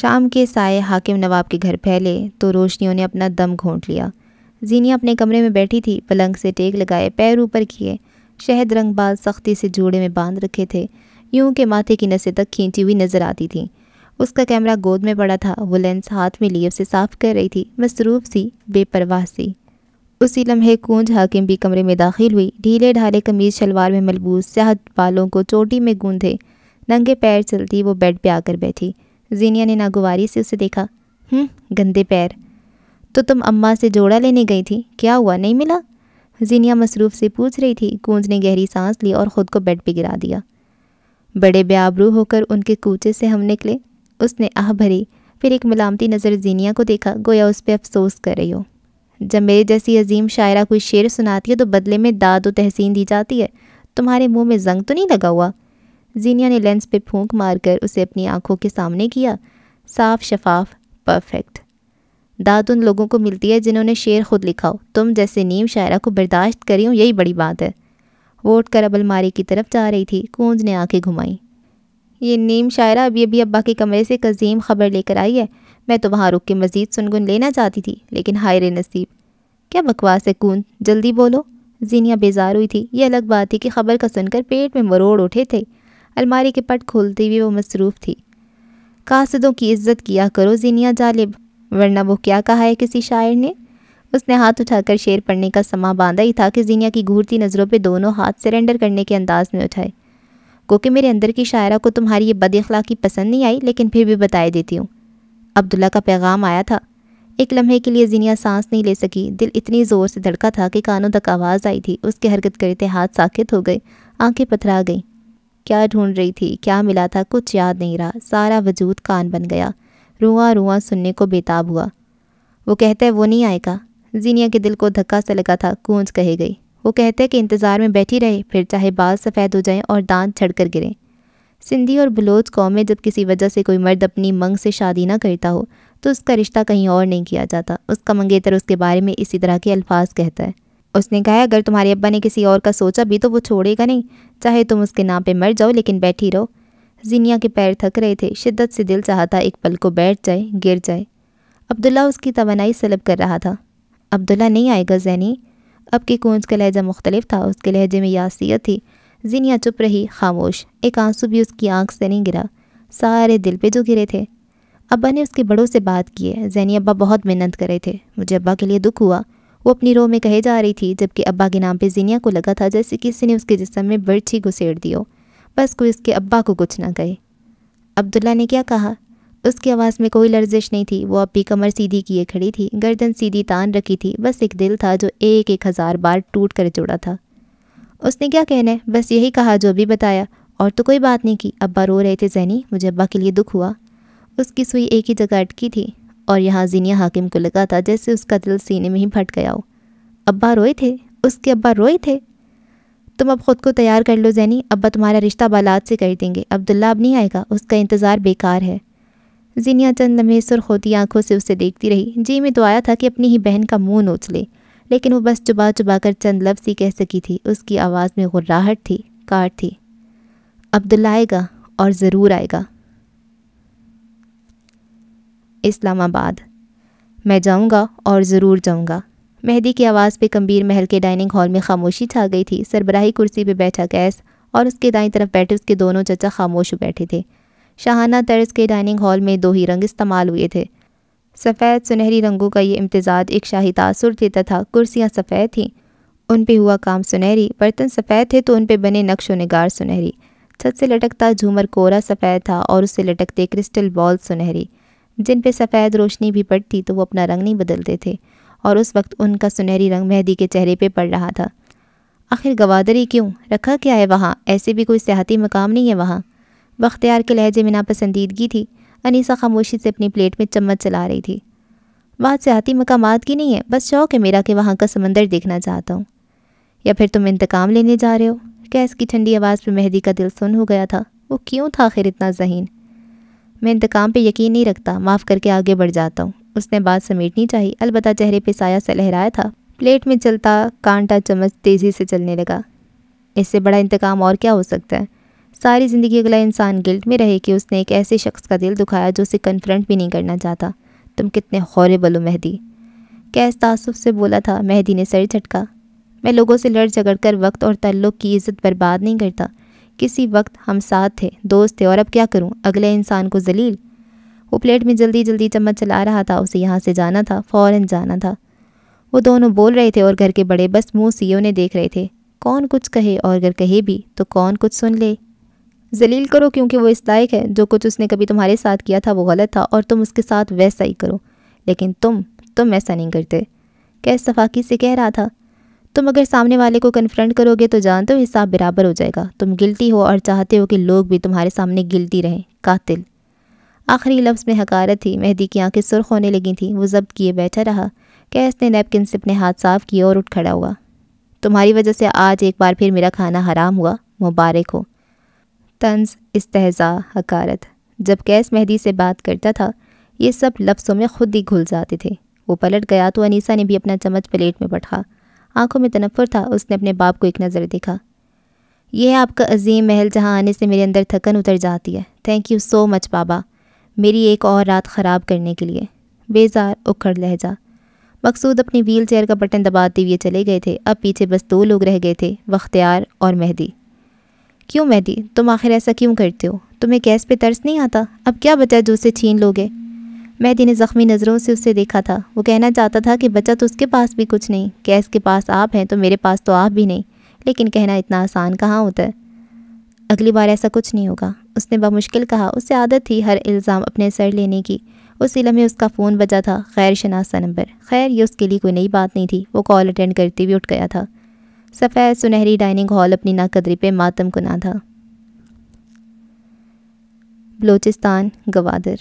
शाम के साय हाकिम नवाब के घर फैले तो रोशनियों ने अपना दम घोंट लिया जीनिया अपने कमरे में बैठी थी पलंग से टेक लगाए पैर ऊपर किए शहद रंग बाल सख्ती से जूड़े में बांध रखे थे यूं के माथे की नसें तक खींची हुई नजर आती थीं उसका कैमरा गोद में पड़ा था वो लेंस हाथ में लिए उसे साफ कर रही थी मसरूफ सी बेपरवाह सी उसी लम्हे कूंज हाकिम भी कमरे में दाखिल हुई ढीले ढाले कमीज शलवार में मलबूस सेहत बालों को चोटी में गूंधे नंगे पैर चलती वो बेड पे आकर बैठी जीनिया ने नागुवारी से उसे देखा हम्म गंदे पैर तो तुम अम्मा से जोड़ा लेने गई थी क्या हुआ नहीं मिला जीनिया मसरूफ से पूछ रही थी कूंज ने गहरी सांस ली और ख़ुद को बेड पर गिरा दिया बड़े ब्याबरू होकर उनके कूचे से हम निकले उसने आह भरी फिर एक मिलामती नज़र जीनिया को देखा गोया उस पर अफसोस कर रही हो जब मेरे जैसी अजीम शायरा कोई शेर सुनाती है तो बदले में दाद व तहसीन दी जाती है तुम्हारे मुंह में जंग तो नहीं लगा हुआ जीनिया ने लेंस पे फूंक मारकर उसे अपनी आंखों के सामने किया साफ शफाफ परफेक्ट दाद उन लोगों को मिलती है जिन्होंने शेर खुद लिखा हो तुम जैसे नीम शायरा को बर्दाश्त करी हो यही बड़ी बात है वो कर अब अलमारी की तरफ जा रही थी कूंज ने आंखें घुमाई ये नीम शायरा अभी अभी अब्बा के कमरे से कजीम खबर लेकर आई है मैं तो वहाँ रुक के मज़ीद सुनगुन लेना चाहती थी लेकिन हायरे नसीब क्या बकवास है कूंज जल्दी बोलो जीनिया बेजार हुई थी ये अलग बात थी कि खबर का सुनकर पेट में मरोड़ उठे थे अलमारी के पट खोलते हुए वो मसरूफ़ थी कासदों की इज्जत किया करो जीनिया जालिब वरना वो क्या कहा है किसी शायर ने उसने हाथ उठाकर शेर पढ़ने का समा बांधा ही था कि जीनिया की घूरती नज़रों पर दोनों हाथ सरेंडर करने के अंदाज में उठाए क्योंकि मेरे अंदर की शायरा को तुम्हारी ये बद अखलाकी पसंद नहीं आई लेकिन फिर भी बताए देती हूँ अब्दुल्ला का पैगाम आया था एक लम्हे के लिए जीनिया सांस नहीं ले सकी दिल इतनी ज़ोर से धड़का था कि कानों तक आवाज़ आई थी उसके हरकत करते हाथ साखित हो गए आंखें पथरा गईं क्या ढूंढ रही थी क्या मिला था कुछ याद नहीं रहा सारा वजूद कान बन गया रुआ रुआ सुनने को बेताब हुआ वो कहता है वो नहीं आएगा जीनिया के दिल को धक्का सा लगा था गूंज कहे गई वो कहते कि इंतज़ार में बैठी रहे फिर चाहे बाल सफ़ेद हो जाएं और दांत छड़कर गिरें सिंधी और बलोच कौम में जब किसी वजह से कोई मर्द अपनी मंग से शादी ना करता हो तो उसका रिश्ता कहीं और नहीं किया जाता उसका मंगेतर उसके बारे में इसी तरह के अल्फाज कहता है उसने कहा अगर तुम्हारे अब्बा ने किसी और का सोचा भी तो वो छोड़ेगा नहीं चाहे तुम उसके नाम पर मर जाओ लेकिन बैठी रहो जीनिया के पैर थक रहे थे शिद्दत से दिल चाहता एक पल को बैठ जाए गिर जाए अब्दुल्ला उसकी तोनाई सलब कर रहा था अब्दुल्ला नहीं आएगा जैनी अब की कूंज का लहजा मुख्तलिफ था उसके लहजे में यासियत थी जिनिया चुप रही खामोश एक आंसू भी उसकी आंख से नहीं गिरा सारे दिल पे जो गिरे थे अब्बा ने उसके बड़ों से बात की है जैनी अब्बा बहुत मिन्नत कर रहे थे मुझे अब्बा के लिए दुख हुआ वो अपनी रो में कहे जा रही थी जबकि अब्बा के नाम पे ज़िनिया को लगा था जैसे किसी ने उसके जिसम में बर्छी घुसेड़ दी हो बस कोई उसके अब्बा को कुछ ना कहे अब्दुल्ला ने क्या कहा उसकी आवाज़ में कोई लर्जिश नहीं थी वो अपनी कमर सीधी किए खड़ी थी गर्दन सीधी तान रखी थी बस एक दिल था जो एक एक हज़ार बार टूट कर जुड़ा था उसने क्या कहना है बस यही कहा जो भी बताया और तो कोई बात नहीं की अब्बा रो रहे थे जहनी मुझे अब्बा के लिए दुख हुआ उसकी सुई एक ही जगह अटकी थी और यहाँ जीनिया हाकिम को लगा था जैसे उसका दिल सीने में ही फट गया हो अब्बा रोए थे उसके अब्बा रोए थे तुम अब ख़ुद को तैयार कर लो जैनी अब्बा तुम्हारा रिश्ता बालात से कर देंगे अब्दुल्ला अब नहीं आएगा उसका इंतज़ार बेकार है जिनिया चंद लम्हे सुर्ख होती आंखों से उसे देखती रही जी में तो आया था कि अपनी ही बहन का मुंह नोच ले लेकिन वो बस चुबा चुबा कर चंद लफ्ज़ ही कह सकी थी उसकी आवाज़ में गुर्राहट थी काट थी अब्दुल्ला आएगा और ज़रूर आएगा इस्लामाबाद मैं जाऊंगा और ज़रूर जाऊंगा मेहदी की आवाज़ पे कम्बीर महल के डाइनिंग हॉल में खामोशी छा गई थी सरबराही कुर्सी पे बैठा गैस और उसके दाई तरफ बैठे उसके दोनों चचा खामोश बैठे थे शाहाना तर्ज के डाइनिंग हॉल में दो ही रंग इस्तेमाल हुए थे सफ़ेद सुनहरी रंगों का ये इम्तजाज एक शाही तासुर थे तथा कुर्सियाँ सफ़ेद थीं उन पर हुआ काम सुनहरी बर्तन सफ़ेद थे तो उन पर बने नक्श नगार सुनहरी छत से लटकता झूमर कोरा सफ़ेद था और उससे लटकते क्रिस्टल बॉल सुनहरी जिन पे सफ़ेद रोशनी भी पड़ती तो वो अपना रंग नहीं बदलते थे और उस वक्त उनका सुनहरी रंग मेहदी के चेहरे पे पड़ रहा था आखिर गवादरी क्यों रखा क्या है वहाँ ऐसे भी कोई सियाती मकाम नहीं है वहाँ बख्तियार के लहजे में नापसंदीदगी थी अनीसा खामोशी से अपनी प्लेट में चम्मच चला रही थी बात सियाती मकाम की नहीं है बस शौक है मेरा कि वहाँ का समंदर देखना चाहता हूँ या फिर तुम इंतकाम लेने जा रहे हो कैस की ठंडी आवाज़ पर मेहदी का दिल सुन हो गया था वो क्यों था आखिर इतना जहीन मैं इंतकाम पर यकीन नहीं रखता माफ़ करके आगे बढ़ जाता हूँ उसने बात समेटनी चाहिए अलबतः चेहरे पर साया सा लहराया था प्लेट में चलता कांटा चम्मच तेज़ी से चलने लगा इससे बड़ा इंतकाम और क्या हो सकता है सारी ज़िंदगी अगला इंसान गिल्ट में रहे कि उसने एक ऐसे शख्स का दिल दुखाया जो उसे कन्फ्रंट भी नहीं करना चाहता तुम कितने हौरे बलो मेहदी कैस तासुब से बोला था मेहदी ने सर झटका मैं लोगों से लड़ झगड़ कर वक्त और तल्लुक की इज्जत बर्बाद नहीं करता किसी वक्त हम साथ थे दोस्त थे और अब क्या करूँ अगले इंसान को जलील वो प्लेट में जल्दी जल्दी चम्मच चला रहा था उसे यहाँ से जाना था फ़ौरन जाना था वो दोनों बोल रहे थे और घर के बड़े बस मुँह सी ने देख रहे थे कौन कुछ कहे और अगर कहे भी तो कौन कुछ सुन ले जलील करो क्योंकि वो इस लायक है जो कुछ उसने कभी तुम्हारे साथ किया था वो गलत था और तुम उसके साथ वैसा ही करो लेकिन तुम तुम ऐसा नहीं करते कैस सफाकी से कह रहा था तुम अगर सामने वाले को कन्फ्रंट करोगे तो जानते हो हिसाब बराबर हो जाएगा तुम गिलती हो और चाहते हो कि लोग भी तुम्हारे सामने गिलती रहें कातिल आखिरी लफ्ज़ में हकारत थी मेहदी की आंखें सुर्ख होने लगी थी वो जब्त किए बैठा रहा कैस ने नैपकिन से अपने हाथ साफ किए और उठ खड़ा हुआ तुम्हारी वजह से आज एक बार फिर मेरा खाना हराम हुआ मुबारक हो तंज इस्तेजा हकारत जब कैस मेहदी से बात करता था ये सब लफ्ज़ों में खुद ही घुल जाते थे वो पलट गया तो अनीसा ने भी अपना चम्मच प्लेट में बैठा आंखों में तनफर था उसने अपने बाप को एक नज़र देखा यह है आपका अजीम महल जहाँ आने से मेरे अंदर थकन उतर जाती है थैंक यू सो मच बाबा मेरी एक और रात ख़राब करने के लिए बेजार उखड़ लहजा मकसूद अपनी व्हील चेयर का बटन दबाते हुए चले गए थे अब पीछे बस दो लोग रह गए थे वख्तियार और मेहदी क्यों मैदी तुम आखिर ऐसा क्यों करते हो तुम्हें गैस पे तरस नहीं आता अब क्या बचा जो उसे छीन लोगे मैदी ने ज़ख्मी नज़रों से उसे देखा था वो कहना चाहता था कि बचा तो उसके पास भी कुछ नहीं गैस के पास आप हैं तो मेरे पास तो आप भी नहीं लेकिन कहना इतना आसान कहाँ होता है अगली बार ऐसा कुछ नहीं होगा उसने बामुश्किल कहा उसे आदत थी हर इल्ज़ाम अपने सर लेने की उस में उसका फ़ोन बजा था गैर शनासा नंबर खैर ये उसके लिए कोई नई बात नहीं थी वो कॉल अटेंड करते हुए उठ गया था सफ़ेद सुनहरी डाइनिंग हॉल अपनी नाकदरी पे मातम कुना था बलोचिस्तान गवादर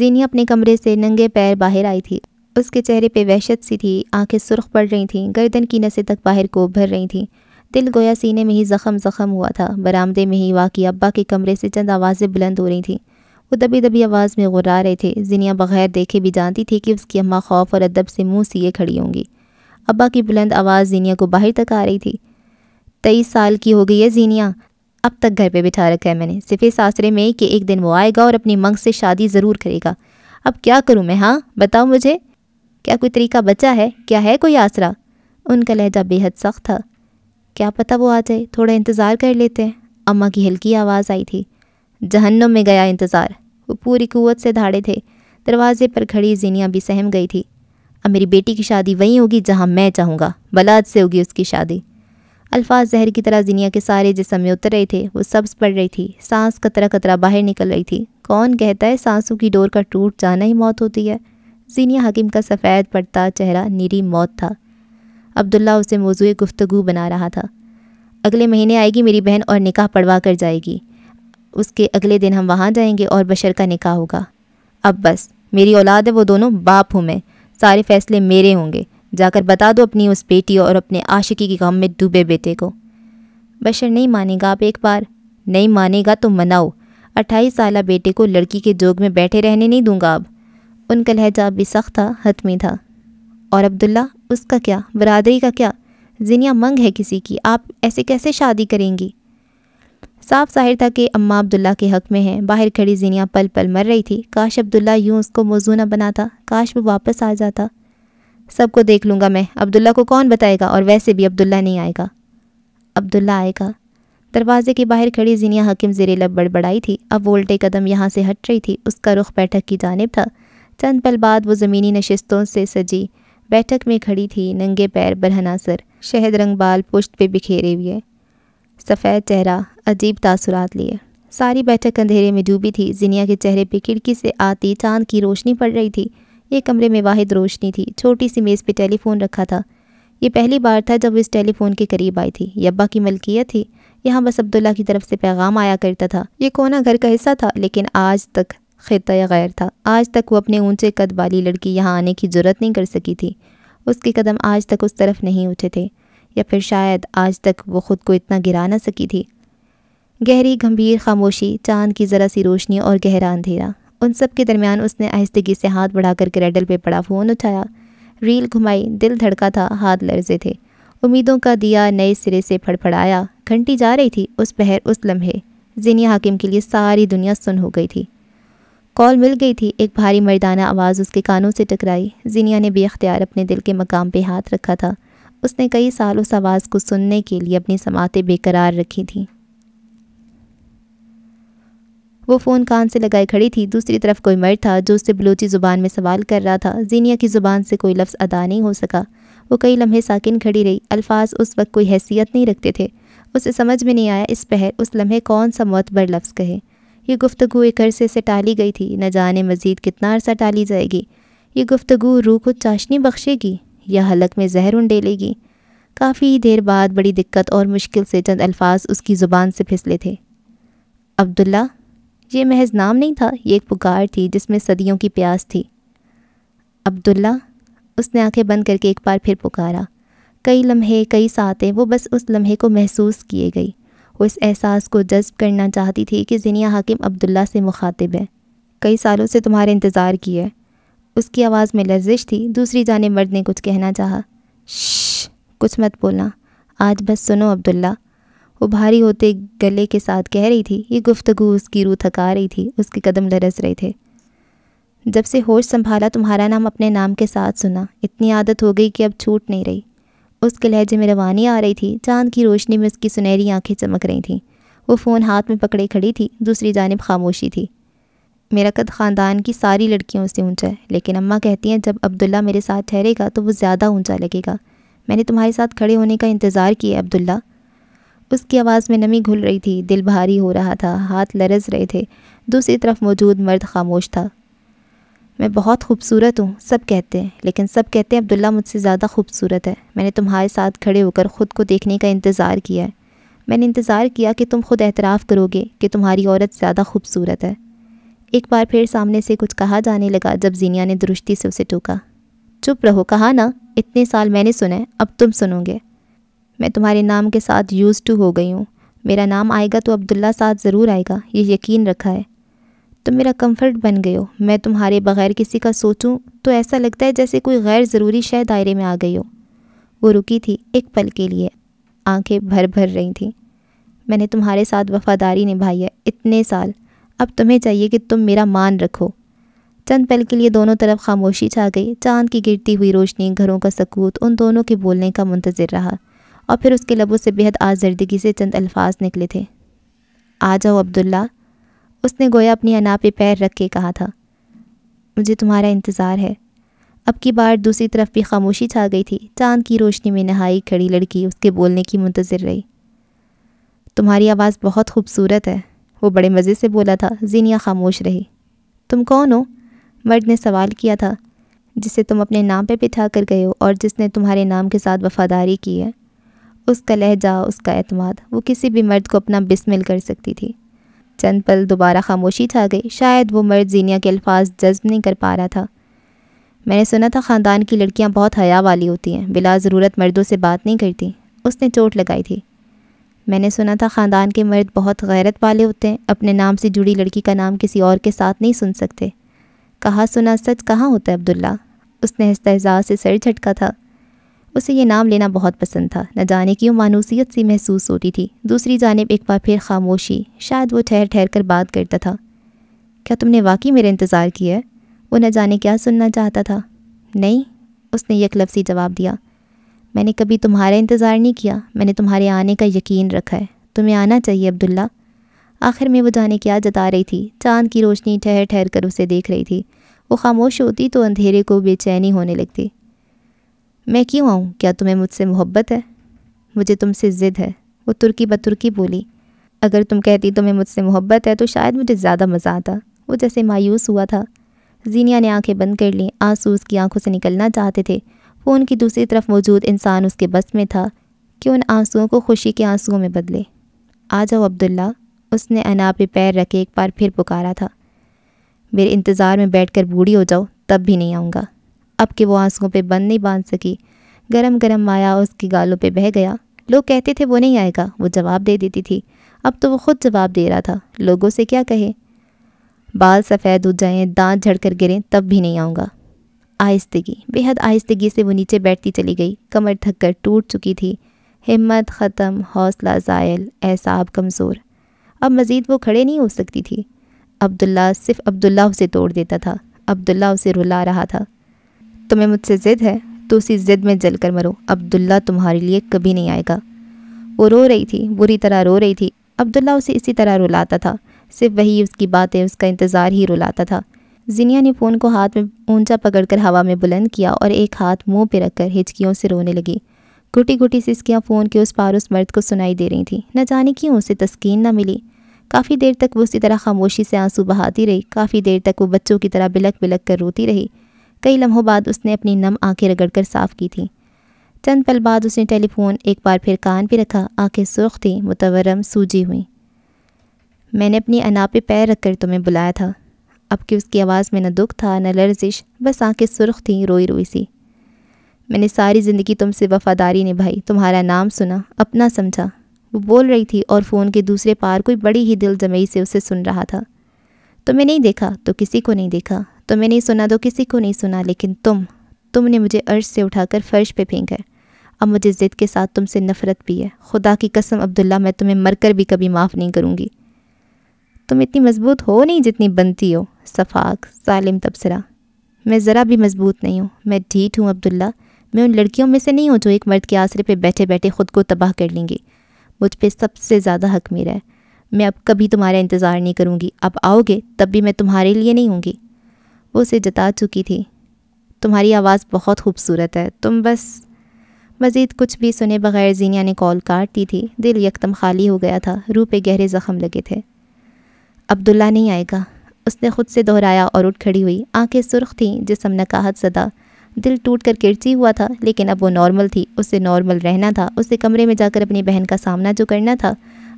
जीनी अपने कमरे से नंगे पैर बाहर आई थी उसके चेहरे पे वहशत सी थी आंखें सुर्ख पड़ रही थीं गर्दन की नसें तक बाहर को भर रही थीं दिल गोया सीने में ही ज़ख़म ज़ख़म हुआ था बरामदे में ही वाकई अब्बा के कमरे से चंद आवाज़ें बुलंद हो रही थीं वो दबी दबी आवाज़ में गुर्रा रहे थे जिनिया बगैर देखे भी जानती थी कि उसकी अम्मा खौफ और अदब से मुंह सिए खड़ी होंगी अब्बा की बुलंद आवाज़ जीनिया को बाहर तक आ रही थी तेईस साल की हो गई है जीनिया अब तक घर पे बिठा रखा है मैंने सिर्फ इस आसरे में कि एक दिन वो आएगा और अपनी मंग से शादी ज़रूर करेगा अब क्या करूँ मैं हाँ बताओ मुझे क्या कोई तरीका बचा है क्या है कोई आसरा उनका लहजा बेहद सख्त था क्या पता वो आ जाए थोड़ा इंतज़ार कर लेते हैं अम्मा की हल्की आवाज़ आई थी जहन्नम में गया इंतज़ार वो पूरी कुत से धाड़े थे दरवाजे पर खड़ी जीनिया भी सहम गई थी अब मेरी बेटी की शादी वहीं होगी जहाँ मैं चाहूँगा बलाद से होगी उसकी शादी अल्फाज जहर की तरह जिनिया के सारे जिसम में उतर रहे थे वो सब्स पड़ रही थी सांस कतरा कतरा बाहर निकल रही थी कौन कहता है सांसों की डोर का टूट जाना ही मौत होती है जीनिया हकीम का सफ़ेद पड़ता चेहरा निरी मौत था अब्दुल्ला उसे मौजू गुफ्तगु बना रहा था अगले महीने आएगी मेरी बहन और निकाह पढ़वा कर जाएगी उसके अगले दिन हम वहाँ जाएंगे और बशर का निकाह होगा अब बस मेरी औलाद है वो दोनों बाप हूँ मैं सारे फैसले मेरे होंगे जाकर बता दो अपनी उस बेटी और अपने आशिकी के गम में डूबे बेटे को बशर नहीं मानेगा आप एक बार नहीं मानेगा तो मनाओ अट्ठाईस साल बेटे को लड़की के जोग में बैठे रहने नहीं दूंगा अब उनका लहजा भी सख्त था हतमी था और अब्दुल्ला उसका क्या बरदरी का क्या जिनिया मंग है किसी की आप ऐसे कैसे शादी करेंगी साफ जाहिर था कि अम्मा अब्दुल्ला के हक में है बाहर खड़ी जीनिया पल पल मर रही थी काश अब्दुल्ला यूं उसको मौजू न बनाता काश वो वापस आ जाता सबको देख लूँगा मैं अब्दुल्ला को कौन बताएगा और वैसे भी अब्दुल्ला नहीं आएगा अब्दुल्ला आएगा दरवाजे के बाहर खड़ी जीनिया हकीम जेरे लब बड़बड़ाई थी अब वोल्टे कदम यहाँ से हट रही थी उसका रुख बैठक की जानब था चंद पल बाद वो ज़मीनी नशस्तों से सजी बैठक में खड़ी थी नंगे पैर बरहना सर शहद रंग बाल पुश्त पे बिखेरे हुए सफ़ेद चेहरा अजीब तासुरात लिए सारी बैठक अंधेरे में डूबी थी जिनिया के चेहरे पर खिड़की से आती चांद की रोशनी पड़ रही थी ये कमरे में वाहिद रोशनी थी छोटी सी मेज़ पे टेलीफोन रखा था ये पहली बार था जब इस टेलीफोन के करीब आई थी ये अब्बा की मलकियत थी यहाँ बस अब्दुल्ला की तरफ से पैगाम आया करता था ये कोना घर का हिस्सा था लेकिन आज तक खिता या गैर था आज तक वो अपने ऊंचे कद वाली लड़की यहाँ आने की जरूरत नहीं कर सकी थी उसके कदम आज तक उस तरफ नहीं उठे थे या फिर शायद आज तक वो ख़ुद को इतना गिरा ना सकी थी गहरी गंभीर खामोशी चांद की ज़रा सी रोशनी और गहरा अंधेरा उन सब के दरमियान उसने आहिस्तगी से हाथ बढ़ाकर क्रेडल पे पड़ा फ़ोन उठाया रील घुमाई दिल धड़का था हाथ लर्जे थे उम्मीदों का दिया नए सिरे से फड़फड़ाया घंटी जा रही थी उस पहर उस लम्हे जिनिया हाकिम के लिए सारी दुनिया सुन हो गई थी कॉल मिल गई थी एक भारी मर्दाना आवाज़ उसके कानों से टकराई जिनिया ने बेख्तियार अपने दिल के मकाम पे हाथ रखा था उसने कई साल उस आवाज़ को सुनने के लिए अपनी समातें बेकरार रखी थी वो फ़ोन कान से लगाए खड़ी थी दूसरी तरफ कोई मर्द था जो उससे बलूची ज़ुबान में सवाल कर रहा था जीनिया की ज़ुबान से कोई लफ्ज़ अदा नहीं हो सका वो कई लम्हे साकिन खड़ी रही अल्फाज उस वक्त कोई हैसियत नहीं रखते थे उसे समझ में नहीं आया इस पहर उस लम्हे कौन सा मतबर लफ्ज़ कहे ये गुफ्तु एक अरसे से टाली गई थी न जाने मज़ीद कितना अरसा टाली जाएगी ये गुफ्तु रूह को चाशनी बख्शेगी या हलक में जहर उन डेलेगी काफ़ी देर बाद बड़ी दिक्कत और मुश्किल से चंद अल्फाज उसकी ज़ुबान से फिसले थे अब्दुल्ला ये महज नाम नहीं था ये एक पुकार थी जिसमें सदियों की प्यास थी अब्दुल्ला उसने आंखें बंद करके एक बार फिर पुकारा कई लम्हे कई सातें वो बस उस लम्हे को महसूस किए गई वो इस एहसास को जज्ब करना चाहती थी कि जिनिया हाकिम अब्दुल्ला से मुखातिब है कई सालों से तुम्हारे इंतज़ार किया है उसकी आवाज़ में लर्जिश थी दूसरी जाने मर्द ने कुछ कहना चाहा कुछ मत बोलना आज बस सुनो अब्दुल्ला वो भारी होते गले के साथ कह रही थी ये गुफ्तगु उसकी रूह थका रही थी उसके कदम लरस रहे थे जब से होश संभाला तुम्हारा नाम अपने नाम के साथ सुना इतनी आदत हो गई कि अब छूट नहीं रही उसके लहजे में रवानी आ रही थी चांद की रोशनी में उसकी सुनहरी आंखें चमक रही थीं वो फ़ोन हाथ में पकड़े खड़ी थी दूसरी जानब खामोशी थी मेरा कद ख़ानदान की सारी लड़कियों से ऊंचा है लेकिन अम्मा कहती हैं जब अब्दुल्ला मेरे साथ ठहरेगा तो वो ज़्यादा ऊंचा लगेगा मैंने तुम्हारे साथ खड़े होने का इंतज़ार किया अब्दुल्ला उसकी आवाज़ में नमी घुल रही थी दिल भारी हो रहा था हाथ लरज रहे थे दूसरी तरफ मौजूद मर्द खामोश था मैं बहुत खूबसूरत हूँ सब कहते हैं लेकिन सब कहते हैं अब्दुल्ला मुझसे ज़्यादा खूबसूरत है मैंने तुम्हारे साथ खड़े होकर ख़ुद को देखने का इंतज़ार किया है मैंने इंतज़ार किया कि तुम खुद एतराफ़ करोगे कि तुम्हारी औरत ज़्यादा खूबसूरत है एक बार फिर सामने से कुछ कहा जाने लगा जब जीनिया ने दुरुस्ती से उसे टोका चुप रहो कहा ना इतने साल मैंने सुना है अब तुम सुनोगे मैं तुम्हारे नाम के साथ यूज़ टू हो गई हूँ मेरा नाम आएगा तो अब्दुल्ला साथ ज़रूर आएगा ये यकीन रखा है तुम मेरा कंफर्ट बन गए हो मैं तुम्हारे बगैर किसी का सोचूं तो ऐसा लगता है जैसे कोई गैर ज़रूरी शह दायरे में आ गई हो वो रुकी थी एक पल के लिए आंखें भर भर रही थीं मैंने तुम्हारे साथ वफादारी निभाई है इतने साल अब तुम्हें चाहिए कि तुम मेरा मान रखो चंद पल के लिए दोनों तरफ खामोशी छा गई चांद की गिरती हुई रोशनी घरों का सकूत उन दोनों के बोलने का मुंतज़र रहा और फिर उसके लबों से बेहद आजर्दगी से चंद अल्फाज निकले थे आ जाओ अब्दुल्ला उसने गोया अपनी अना पे पैर रख के कहा था मुझे तुम्हारा इंतज़ार है अब की बार दूसरी तरफ भी खामोशी छा गई थी चांद की रोशनी में नहाई खड़ी लड़की उसके बोलने की मुंतज़र रही तुम्हारी आवाज़ बहुत खूबसूरत है वो बड़े मज़े से बोला था जीनिया खामोश रही तुम कौन हो मर्द ने सवाल किया था जिसे तुम अपने नाम पे बिठा कर गए हो और जिसने तुम्हारे नाम के साथ वफादारी की है उसका लहजा उसका अतमाद वो किसी भी मर्द को अपना बिस्मिल कर सकती थी चंद पल दोबारा खामोशी छा गई शायद वो मर्द जीनिया के अल्फाज जज्ब नहीं कर पा रहा था मैंने सुना था ख़ानदान की लड़कियां बहुत हया वाली होती हैं बिला ज़रूरत मर्दों से बात नहीं करती उसने चोट लगाई थी मैंने सुना था ख़ानदान के मर्द बहुत गैरत वाले होते हैं अपने नाम से जुड़ी लड़की का नाम किसी और के साथ नहीं सुन सकते कहा सुना सच कहाँ होता है अब्दुल्ला उसने इस्तेजा से सर झटका था उसे यह नाम लेना बहुत पसंद था न जाने क्यों मानूसियत सी महसूस होती थी दूसरी जानब एक बार फिर खामोशी शायद वो ठहर ठहर कर बात करता था क्या तुमने वाकई मेरा इंतज़ार किया है वो न जाने क्या सुनना चाहता था नहीं उसने यकलफी जवाब दिया मैंने कभी तुम्हारा इंतज़ार नहीं किया मैंने तुम्हारे आने का यकीन रखा है तुम्हें आना चाहिए अब्दुल्ला आखिर में वो जाने क्या जता रही थी चांद की रोशनी ठहर ठहर कर उसे देख रही थी वो खामोश होती तो अंधेरे को बेचैनी होने लगती मैं क्यों आऊँ क्या तुम्हें मुझसे मोहब्बत है मुझे तुमसे ज़िद है वो तुर्की बतुर्की बोली अगर तुम कहती तुम्हें मुझसे मोहब्बत है तो शायद मुझे ज़्यादा मज़ा आता वो जैसे मायूस हुआ था जीनिया ने आंखें बंद कर लीं आंसू उसकी आंखों से निकलना चाहते थे फ़ोन की दूसरी तरफ मौजूद इंसान उसके बस में था कि उन आंसुओं को खुशी के आंसुओं में बदले आ जाओ अब्दुल्ला उसने अना पे पैर रखे एक बार फिर पुकारा था मेरे इंतज़ार में बैठकर बूढ़ी हो जाओ तब भी नहीं आऊँगा अब कि वो आंसुओं पे बंद नहीं बांध सकी गरम गरम माया उसकी गालों पे बह गया लोग कहते थे वो नहीं आएगा वो जवाब दे देती थी अब तो वो खुद जवाब दे रहा था लोगों से क्या कहे बाल सफ़ेद हो जाएं दांत झड़कर गिरें तब भी नहीं आऊँगा आहिस्तगी बेहद आहिस्तगी से वो नीचे बैठती चली गई कमर थक कर टूट चुकी थी हिम्मत ख़त्म हौसला ज़ायल एसाब कमज़ोर अब मज़ीद वो खड़े नहीं हो सकती थी अब्दुल्ला सिर्फ अब्दुल्ला उसे तोड़ देता था अब्दुल्ला उसे रुला रहा था तुम्हें मुझसे ज़िद है तो उसी ज़िद में जल कर मरो अब्दुल्ला तुम्हारे लिए कभी नहीं आएगा वो रो रही थी बुरी तरह रो रही थी अब्दुल्ला उसे इसी तरह रुलाता था सिर्फ वही उसकी बातें उसका इंतज़ार ही रुलाता था जिनिया ने फ़ोन को हाथ में ऊंचा पकड़कर हवा में बुलंद किया और एक हाथ मुंह पे रखकर हिचकियों से रोने लगी घुटी घुटी सिसकियाँ फ़ोन के उस पार उस मर्द को सुनाई दे रही थी न जाने क्यों उसे तस्कीन न मिली काफ़ी देर तक वो उसी तरह खामोशी से आंसू बहाती रही काफ़ी देर तक वो बच्चों की तरह बिलक बिलक कर रोती रही कई लम्हों बाद उसने अपनी नम आँखें रगड़ कर साफ़ की थी चंद पल बाद उसने टेलीफोन एक बार फिर कान पर रखा आँखें सुर्ख थी मुतवरम सूजी हुई मैंने अपनी अना पे पैर रखकर तुम्हें बुलाया था अब कि उसकी आवाज़ में न दुख था न लर्जिश बस आंखें सुर्ख थीं रोई रोई सी मैंने सारी ज़िंदगी तुमसे वफ़ादारी निभाई तुम्हारा नाम सुना अपना समझा वो बोल रही थी और फ़ोन के दूसरे पार कोई बड़ी ही दिल जमई से उसे सुन रहा था तुम्हें नहीं देखा तो किसी को नहीं देखा तुम्हें नहीं सुना तो किसी को नहीं सुना लेकिन तुम तुमने मुझे अर्श से उठाकर फ़र्श पे है अब मुझे ज़िद के साथ तुमसे नफ़रत भी है खुदा की कसम अब्दुल्ला मैं तुम्हें मरकर भी कभी माफ़ नहीं करूँगी तुम इतनी मजबूत हो नहीं जितनी बनती हो सफाक सालिम तबसरा मैं ज़रा भी मजबूत नहीं हूँ मैं ढीठ हूँ अब्दुल्ला मैं उन लड़कियों में से नहीं हूँ जो एक मर्द के आसरे पे बैठे बैठे ख़ुद को तबाह कर लेंगी मुझ पर सबसे ज़्यादा हक मेरा है मैं अब कभी तुम्हारा इंतज़ार नहीं करूँगी अब आओगे तब भी मैं तुम्हारे लिए नहीं हूँगी वो उसे जता चुकी थी तुम्हारी आवाज़ बहुत खूबसूरत है तुम बस मज़ीद कुछ भी सुने बगैर जीनिया ने कॉल काट दी थी दिल यकदम खाली हो गया था रूह पे गहरे ज़ख्म लगे थे अब्दुल्ला नहीं आएगा उसने ख़ुद से दोहराया और उठ खड़ी हुई आंखें सुर्ख थीं जिसम नकाहत सदा दिल टूट कर किरची हुआ था लेकिन अब वो नॉर्मल थी उसे नॉर्मल रहना था उसे कमरे में जाकर अपनी बहन का सामना जो करना था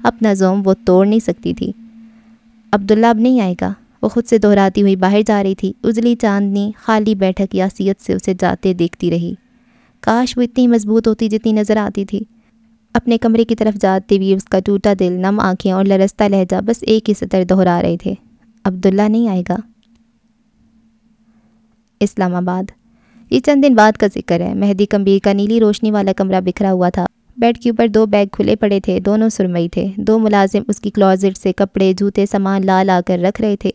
अपना जोम वो तोड़ नहीं सकती थी अब्दुल्ला अब नहीं आएगा वो खुद से दोहराती हुई बाहर जा रही थी उजली चांदनी खाली बैठक यासीत से उसे जाते देखती रही काश वो इतनी मजबूत होती जितनी नज़र आती थी अपने कमरे की तरफ जाते हुए उसका टूटा दिल नम आँखें और लरसता लहजा बस एक ही सतर दोहरा रहे थे अब्दुल्ला नहीं आएगा इस्लामाबाद ये चंद दिन बाद का जिक्र है मेहदी कम्बीर का नीली रोशनी वाला कमरा बिखरा हुआ था बेड के ऊपर दो बैग खुले पड़े थे दोनों सुरमई थे दो मुलाजिम उसकी क्लॉजेट से कपड़े जूते सामान ला ला कर रख रहे थे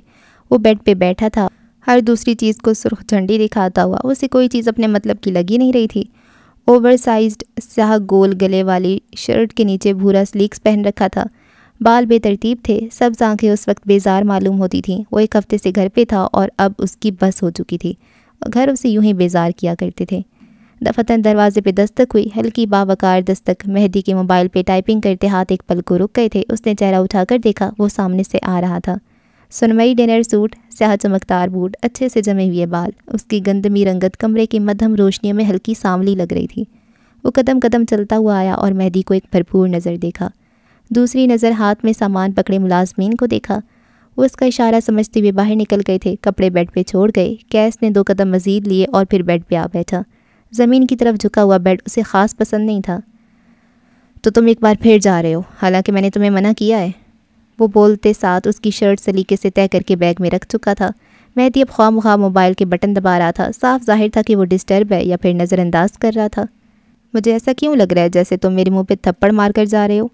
वो बेड पे बैठा था हर दूसरी चीज़ को सुर्ख झंडी दिखाता हुआ उसे कोई चीज़ अपने मतलब की लगी नहीं रही थी ओवरसाइज्ड सह गोल गले वाली शर्ट के नीचे भूरा स्लीक्स पहन रखा था बाल बेतरतीब थे सब आंखें उस वक्त बेजार मालूम होती थीं वो एक हफ्ते से घर पे था और अब उसकी बस हो चुकी थी घर उसे यूं ही बेजार किया करते थे दफतन दरवाजे पे दस्तक हुई हल्की बावकार दस्तक मेहदी के मोबाइल पे टाइपिंग करते हाथ एक पल को रुक गए थे उसने चेहरा उठाकर देखा वो सामने से आ रहा था सुनमई डिनर सूट स्याह चमकदार बूट अच्छे से जमे हुए बाल उसकी गंदमी रंगत कमरे की मध्यम रोशनी में हल्की सांवली लग रही थी वो कदम कदम चलता हुआ आया और मेहदी को एक भरपूर नज़र देखा दूसरी नज़र हाथ में सामान पकड़े मुलाजमीन को देखा वो उसका इशारा समझते हुए बाहर निकल गए थे कपड़े बेड पे छोड़ गए कैस ने दो कदम मजीद लिए और फिर बेड पे आ बैठा ज़मीन की तरफ झुका हुआ बेड उसे ख़ास पसंद नहीं था तो तुम एक बार फिर जा रहे हो हालांकि मैंने तुम्हें मना किया है वो बोलते साथ उसकी शर्ट सलीके से तय करके बैग में रख चुका था मेहदी अब ख्वाम ख्वा मोबाइल के बटन दबा रहा था साफ जाहिर था कि वो डिस्टर्ब है या फिर नज़रअंदाज कर रहा था मुझे ऐसा क्यों लग रहा है जैसे तुम मेरे मुंह पे थप्पड़ मार कर जा रहे हो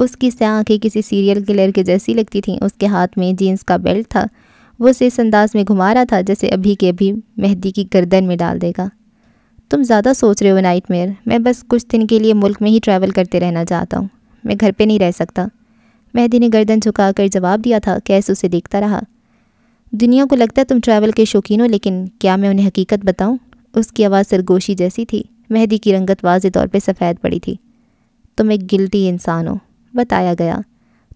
उसकी सह आँखें किसी सीरियल किलर के जैसी लगती थीं उसके हाथ में जीन्स का बेल्ट था वो उसे इस अंदाज में घुमा रहा था जैसे अभी के अभी मेहदी की गर्दन में डाल देगा तुम ज़्यादा सोच रहे हो नाइट मेयर मैं बस कुछ दिन के लिए मुल्क में ही ट्रैवल करते रहना चाहता हूँ मैं घर पर नहीं रह सकता मेहदी ने गर्दन झुकाकर जवाब दिया था कैस उसे देखता रहा दुनिया को लगता है तुम ट्रैवल के शौकीन हो लेकिन क्या मैं उन्हें हकीकत बताऊं उसकी आवाज़ सरगोशी जैसी थी मेहदी की रंगत वाज तौर पर सफ़ेद पड़ी थी तुम एक गिल्टी इंसान हो बताया गया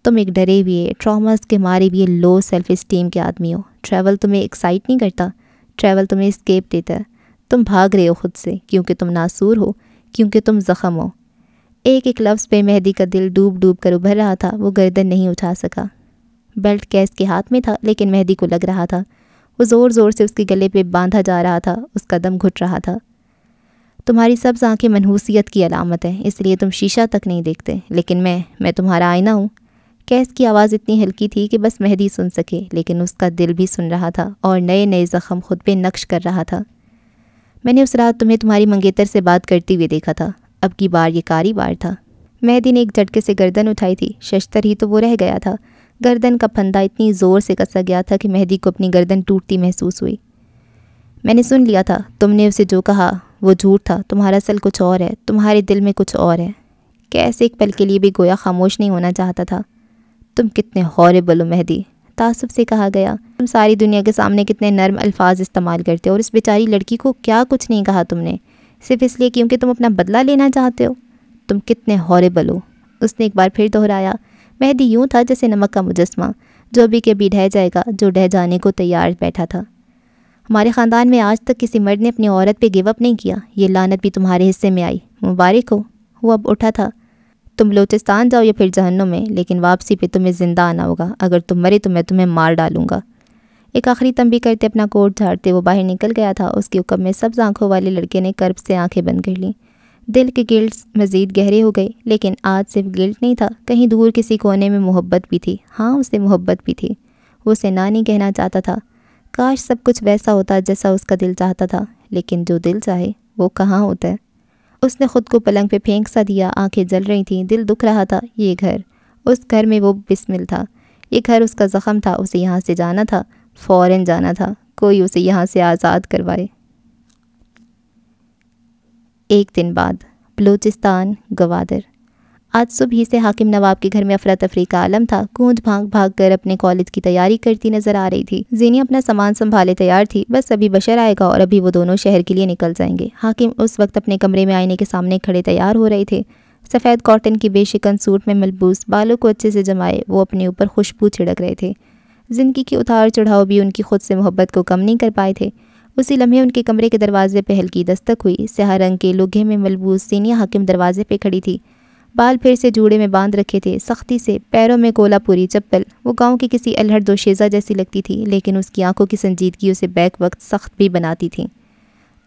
तुम एक डरे हुए ट्रामाज के मारे हुए लो सेल्फ इस्टीम के आदमी हो ट्रैवल तुम्हें एक्साइट नहीं करता ट्रैवल तुम्हें स्केप देता है तुम भाग रहे हो खुद से क्योंकि तुम नासूर हो क्योंकि तुम ज़ख़म हो एक एक लफ्ज़ पे मेहदी का दिल डूब डूब कर उभर रहा था वो गर्दन नहीं उठा सका बेल्ट कैस के हाथ में था लेकिन मेहदी को लग रहा था वो ज़ोर ज़ोर से उसके गले पे बांधा जा रहा था उसका दम घुट रहा था तुम्हारी सब आँखें मनहूसियत की अलामत है इसलिए तुम शीशा तक नहीं देखते लेकिन मैं मैं तुम्हारा आईना हूँ कैस की आवाज़ इतनी हल्की थी कि बस मेहदी सुन सके लेकिन उसका दिल भी सुन रहा था और नए नए ज़ख़म खुद पे नक्श कर रहा था मैंने उस रात तुम्हें तुम्हारी मंगेतर से बात करती हुई देखा था अब की बार ये कारी बार था मेहदी ने एक झटके से गर्दन उठाई थी शस्तर ही तो वो रह गया था गर्दन का फंदा इतनी ज़ोर से कसा गया था कि मेहदी को अपनी गर्दन टूटती महसूस हुई मैंने सुन लिया था तुमने उसे जो कहा वो झूठ था तुम्हारा असल कुछ और है तुम्हारे दिल में कुछ और है कैसे एक पल के लिए भी गोया खामोश नहीं होना चाहता था तुम कितने हॉरेबल हो मेहदी तासब से कहा गया तुम सारी दुनिया के सामने कितने नर्म अल्फाज इस्तेमाल करते हो और इस बेचारी लड़की को क्या कुछ नहीं कहा तुमने सिर्फ इसलिए क्योंकि तुम अपना बदला लेना चाहते हो तुम कितने हॉरेबल हो उसने एक बार फिर दोहराया मेहदी यूँ था जैसे नमक का मुजस्मा जो अभी के अभी ढह जाएगा जो ढह जाने को तैयार बैठा था हमारे ख़ानदान में आज तक किसी मर्द ने अपनी औरत पे गिवअप नहीं किया ये लानत भी तुम्हारे हिस्से में आई मुबारक हो वो अब उठा था तुम बलोचिस्तान जाओ या फिर जहनों में लेकिन वापसी पे तुम्हें ज़िंदा आना होगा अगर तुम मरे तो मैं तुम्हें मार डालूंगा एक आखिरी तंबी करते अपना कोट झाड़ते वो बाहर निकल गया था उसकी उकम में सब्ज़ आंखों वाले लड़के ने कर्ब से आंखें बंद कर लीं दिल के गिल्ट मज़ीद गहरे हो गए लेकिन आज सिर्फ गिल्ट नहीं था कहीं दूर किसी कोने में मोहब्बत भी थी हाँ उसे मोहब्बत भी थी वो उसे ना नहीं कहना चाहता था काश सब कुछ वैसा होता जैसा उसका दिल चाहता था लेकिन जो दिल चाहे वो कहाँ होता है उसने ख़ुद को पलंग पे फेंक सा दिया आंखें जल रही थीं दिल दुख रहा था ये घर उस घर में वो बिस्मिल था ये घर उसका ज़ख़म था उसे यहाँ से जाना था फ़ौरन जाना था कोई उसे यहाँ से आज़ाद करवाए एक दिन बाद बलूचिस्तान गवादर आज सुबह से हाकिम नवाब के घर में अफरा तफरी का आलम था कूद भाग भाग कर अपने कॉलेज की तैयारी करती नजर आ रही थी जीनी अपना सामान संभाले तैयार थी बस अभी बशर आएगा और अभी वो दोनों शहर के लिए निकल जाएंगे हाकिम उस वक्त अपने कमरे में आईने के सामने खड़े तैयार हो रहे थे सफ़ेद कॉटन की बेशिकन सूट में मलबूस बालों को अच्छे से जमाए वो अपने ऊपर खुशबू छिड़क रहे थे ज़िंदगी के उतार चढ़ाव भी उनकी खुद से मोहब्बत को कम नहीं कर पाए थे उसी लम्हे उनके कमरे के दरवाजे पर हल्की दस्तक हुई स्याह रंग के लुघे में मलबूस सीनिया हकम दरवाजे पर खड़ी थी बाल फिर से जूड़े में बांध रखे थे सख्ती से पैरों में कोला पूरी चप्पल वो गांव की किसी अलहट दोशेज़ा जैसी लगती थी लेकिन उसकी आंखों की संजीदगी उसे बैक वक्त सख्त भी बनाती थी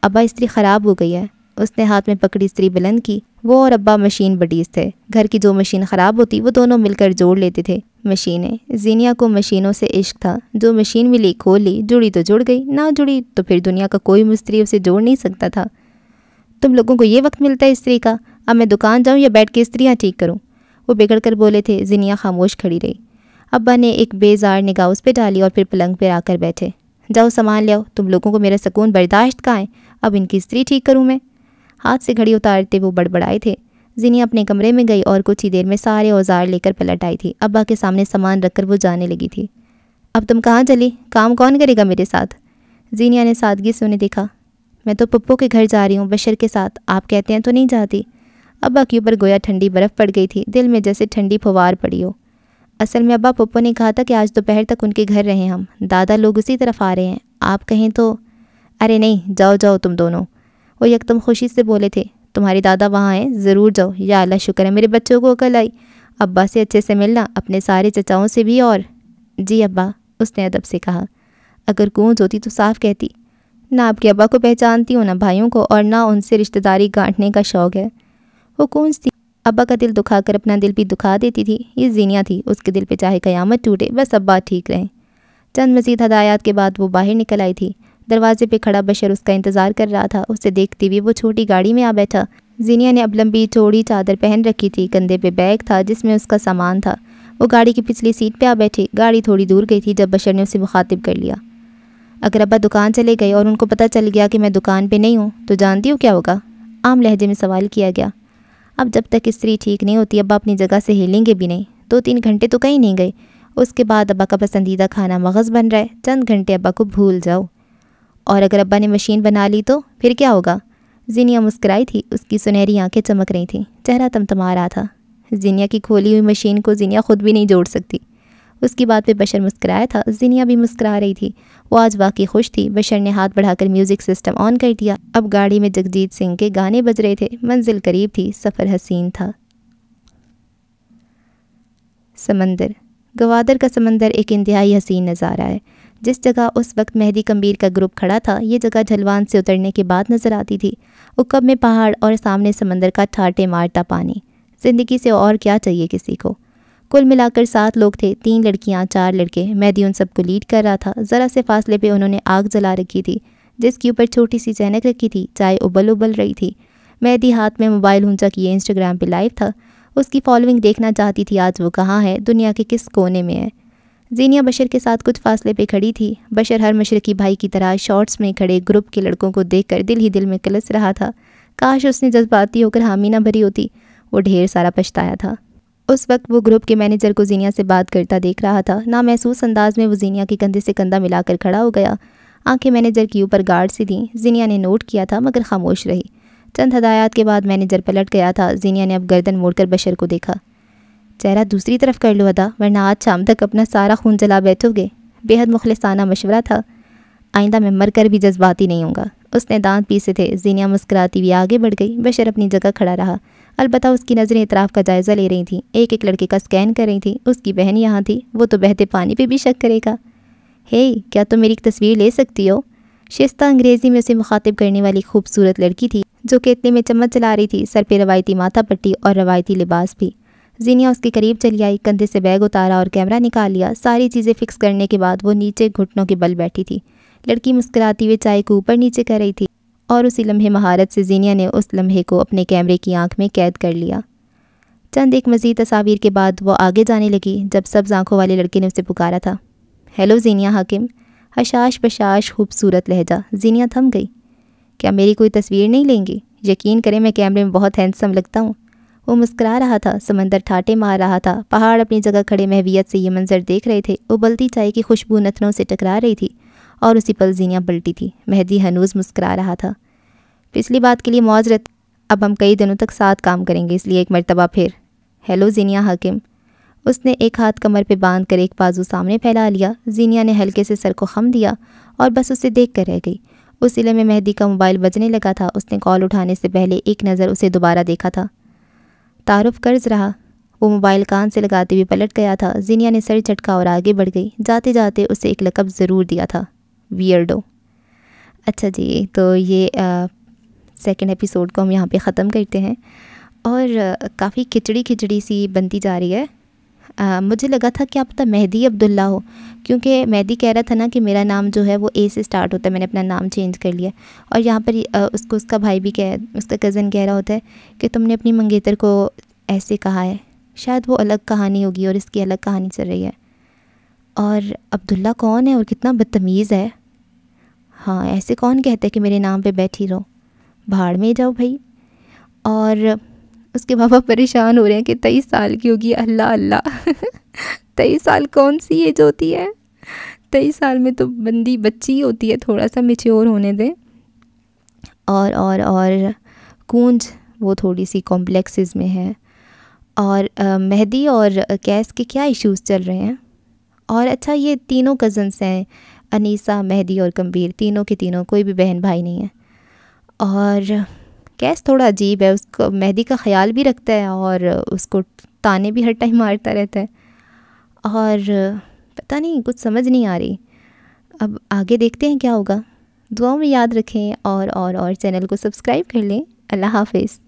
अबा स्त्री ख़राब हो गई है उसने हाथ में पकड़ी स्त्री बुलंद की वो और अब्बा मशीन बडीज थे घर की जो मशीन ख़राब होती वो दोनों मिलकर जोड़ लेते थे मशीनें जीनिया को मशीनों से इश्क था जो मशीन मिली खोल ली जुड़ी तो जुड़ गई ना जुड़ी तो फिर दुनिया का कोई मिस्त्री उसे जोड़ नहीं सकता था तुम लोगों को ये वक्त मिलता है स्त्री का अब मैं दुकान जाऊँ या बैठ के स्त्रियाँ ठीक करूँ वो बिगड़ कर बोले थे जिनिया खामोश खड़ी रही अब्बा ने एक बेजार निगाह उस पर डाली और फिर पलंग पर आकर बैठे जाओ सामान ले आओ तुम लोगों को मेरा सुकून बर्दाश्त का है अब इनकी स्त्री ठीक करूँ मैं हाथ से घड़ी उतारते वो बड़बड़ाए थे जिनी अपने कमरे में गई और कुछ ही देर में सारे औजार लेकर पलट आई थी अब्बा के सामने सामान रखकर वो जाने लगी थी अब तुम कहाँ चली काम कौन करेगा मेरे साथ जीनिया ने सादगी से उन्हें देखा मैं तो पप्पू के घर जा रही हूँ बशर के साथ आप कहते हैं तो नहीं जाती अब्बा के ऊपर गोया ठंडी बर्फ़ पड़ गई थी दिल में जैसे ठंडी फुवार पड़ी हो असल में अब्बा पप्पू ने कहा था कि आज दोपहर तक उनके घर रहे हम दादा लोग उसी तरफ आ रहे हैं आप कहें तो अरे नहीं जाओ जाओ तुम दोनों वो यकदम खुशी से बोले थे तुम्हारे दादा वहाँ हैं ज़रूर जाओ या अल्लाह शुक्र है मेरे बच्चों को अकल आई अब्बा से अच्छे से मिलना अपने सारे चचाओं से भी और जी अब्बा उसने अदब से कहा अगर गूंज होती तो साफ कहती ना आपके अब्बा को पहचानती हूँ ना भाइयों को और ना उनसे रिश्तेदारी गांठने का शौक़ है वो थी अब्बा का दिल दुखा कर अपना दिल भी दुखा देती थी ये जीनिया थी उसके दिल पे चाहे क़यामत टूटे बस अब्बा ठीक रहें चंद मजीद हदायात के बाद वो बाहर निकल आई थी दरवाजे पे खड़ा बशर उसका इंतज़ार कर रहा था उसे देखते हुए वो छोटी गाड़ी में आ बैठा जीनिया ने अब लंबी चौड़ी चादर पहन रखी थी कंधे पे बैग था जिसमें उसका सामान था वो गाड़ी की पिछली सीट पे आ बैठी गाड़ी थोड़ी दूर गई थी जब बशर ने उसे मुखातिब कर लिया अगर अब्बा दुकान चले गए और उनको पता चल गया कि मैं दुकान पर नहीं हूँ तो जानती हूँ क्या होगा आम लहजे में सवाल किया गया अब जब तक स्त्री ठीक नहीं होती अब्बा अपनी जगह से हिलेंगे भी नहीं दो तीन घंटे तो कहीं नहीं गए उसके बाद अब्बा का पसंदीदा खाना मगज़ बन रहा है चंद घंटे अब्बा को भूल जाओ और अगर अब्बा ने मशीन बना ली तो फिर क्या होगा जिनिया मुस्कराई थी उसकी सुनहरी आंखें चमक रही थीं चेहरा तमतमा रहा था जिनिया की खोली हुई मशीन को जिनिया खुद भी नहीं जोड़ सकती उसकी बात पे बशर मुस्कराया था जिनिया भी मुस्करा रही थी वो आज वाकई खुश थी बशर ने हाथ बढ़ाकर म्यूज़िक सिस्टम ऑन कर दिया अब गाड़ी में जगजीत सिंह के गाने बज रहे थे मंजिल करीब थी सफ़र हसीन था समंदर गवादर का समंदर एक इंतहाई हसीन नज़ारा है जिस जगह उस वक्त मेहदी कम्बीर का ग्रुप खड़ा था ये जगह झलवान से उतरने के बाद नज़र आती थी उकब में पहाड़ और सामने समंदर का ठाटे मारता पानी ज़िंदगी से और क्या चाहिए किसी को कुल मिलाकर सात लोग थे तीन लड़कियां चार लड़के मेहदी उन सबको लीड कर रहा था ज़रा से फासले पे उन्होंने आग जला रखी थी जिसके ऊपर छोटी सी चैनक रखी थी चाय उबल उबल रही थी मेहदी हाथ में मोबाइल ऊंचा किए इंस्टाग्राम पे लाइव था उसकी फॉलोइंग देखना चाहती थी आज वो कहाँ है दुनिया के किस कोने में है जीनिया बशर के साथ कुछ फासले पे खड़ी थी बशर हर मशरकी भाई की तरह शॉर्ट्स में खड़े ग्रुप के लड़कों को देख कर दिल ही दिल में कलस रहा था काश उसने जज्बाती होकर हामी ना भरी होती वो ढेर सारा पछताया था उस वक्त वो ग्रुप के मैनेजर को जीनिया से बात करता देख रहा था ना महसूस अंदाज में वो जीनिया के कंधे से कंधा मिलाकर खड़ा हो गया आंखें मैनेजर के ऊपर गार्ड से दी जीनिया ने नोट किया था मगर खामोश रही चंद हदायत के बाद मैनेजर पलट गया था जीनिया ने अब गर्दन मोड़कर बशर को देखा चेहरा दूसरी तरफ कर लो अदा वरना आज शाम तक अपना सारा खून जला बैठोगे बेहद मुखलसाना मशवरा था आइंदा मैं मर कर भी जज्बाती नहीं हूँ उसने दांत पीसे थे जीनिया मुस्कुराती हुई आगे बढ़ गई बशर अपनी जगह खड़ा रहा अलबत्त उसकी नज़रें इतराफ़ का जायज़ा ले रही थी एक एक लड़के का स्कैन कर रही थी उसकी बहन यहाँ थी वो तो बहते पानी पे भी शक करेगा हे क्या तुम तो मेरी तस्वीर ले सकती हो शिस्ता अंग्रेज़ी में उसे मुखातिब करने वाली खूबसूरत लड़की थी जो केतले में चम्मच चला रही थी सर पर रवायती माथा पट्टी और रवायती लिबास भी जीनिया उसके करीब चली आई कंधे से बैग उतारा और कैमरा निकाल लिया सारी चीज़ें फिक्स करने के बाद वो नीचे घुटनों के बल बैठी थी लड़की मुस्कुराती हुए चाय को ऊपर नीचे कर रही थी और उसी लम्हे महारत से जीनिया ने उस लम्हे को अपने कैमरे की आंख में कैद कर लिया चंद एक मज़ीद तस्वीर के बाद वो आगे जाने लगी जब सब्ज़ आंखों वाले लड़के ने उसे पुकारा था हेलो जीनिया हाकिम हशाश बशाश खूबसूरत लहजा जीनिया थम गई क्या मेरी कोई तस्वीर नहीं लेंगी यकीन करें मैं कैमरे में बहुत हैंडसम लगता हूँ वो मुस्कुरा रहा था समंदर ठाटे मार रहा था पहाड़ अपनी जगह खड़े महवियत से ये मंजर देख रहे थे उबलती चाय की खुशबू नथनों से टकरा रही थी और उसी पल जीनियाँ पलटी थी मेहदी हनूज मुस्करा रहा था पिछली बात के लिए मौजरत अब हम कई दिनों तक साथ काम करेंगे इसलिए एक मरतबा फिर हेलो जीनिया हाकिम उसने एक हाथ कमर पे बांध कर एक बाजू सामने फैला लिया जीनिया ने हल्के से सर को खम दिया और बस उसे देख कर रह गई उस जिले में मेहदी का मोबाइल बजने लगा था उसने कॉल उठाने से पहले एक नज़र उसे दोबारा देखा था तारुफ कर्ज रहा वो मोबाइल कान से लगाते हुए पलट गया था जिनिया ने सर झटका और आगे बढ़ गई जाते जाते उसे एक लकब ज़रूर दिया था वियरडो अच्छा जी तो ये सेकेंड एपिसोड को हम यहाँ पे ख़त्म करते हैं और काफ़ी खिचड़ी खिचड़ी सी बनती जा रही है आ, मुझे लगा था कि आप पता मेहदी अब्दुल्ला हो क्योंकि मेहदी कह रहा था ना कि मेरा नाम जो है वो ए से स्टार्ट होता है मैंने अपना नाम चेंज कर लिया और यहाँ पर आ, उसको उसका भाई भी कह उसका कज़न कह रहा होता है कि तुमने अपनी मंगेतर को ऐसे कहा है शायद वो अलग कहानी होगी और इसकी अलग कहानी चल रही है और अब्दुल्ला कौन है और कितना बदतमीज़ है हाँ ऐसे कौन कहते हैं कि मेरे नाम पे बैठी रहो भाड़ में जाओ भाई और उसके पापा परेशान हो रहे हैं कि तेईस साल की होगी अल्लाह अल्लाह तेईस साल कौन सी एज होती है तेईस साल में तो बंदी बच्ची ही होती है थोड़ा सा मेच्योर होने दें और और और कूंज वो थोड़ी सी कॉम्प्लेक्सेस में है और आ, मेहदी और कैस के क्या इश्यूज़ चल रहे हैं और अच्छा ये तीनों कज़न्स हैं अनीसा मेहदी और कम्बीर तीनों के तीनों कोई भी बहन भाई नहीं है और कैस थोड़ा अजीब है उसको मेहदी का ख्याल भी रखता है और उसको ताने भी हर टाइम मारता रहता है और पता नहीं कुछ समझ नहीं आ रही अब आगे देखते हैं क्या होगा दुआओं में याद रखें और और और चैनल को सब्सक्राइब कर लें अल्लाह हाफिज़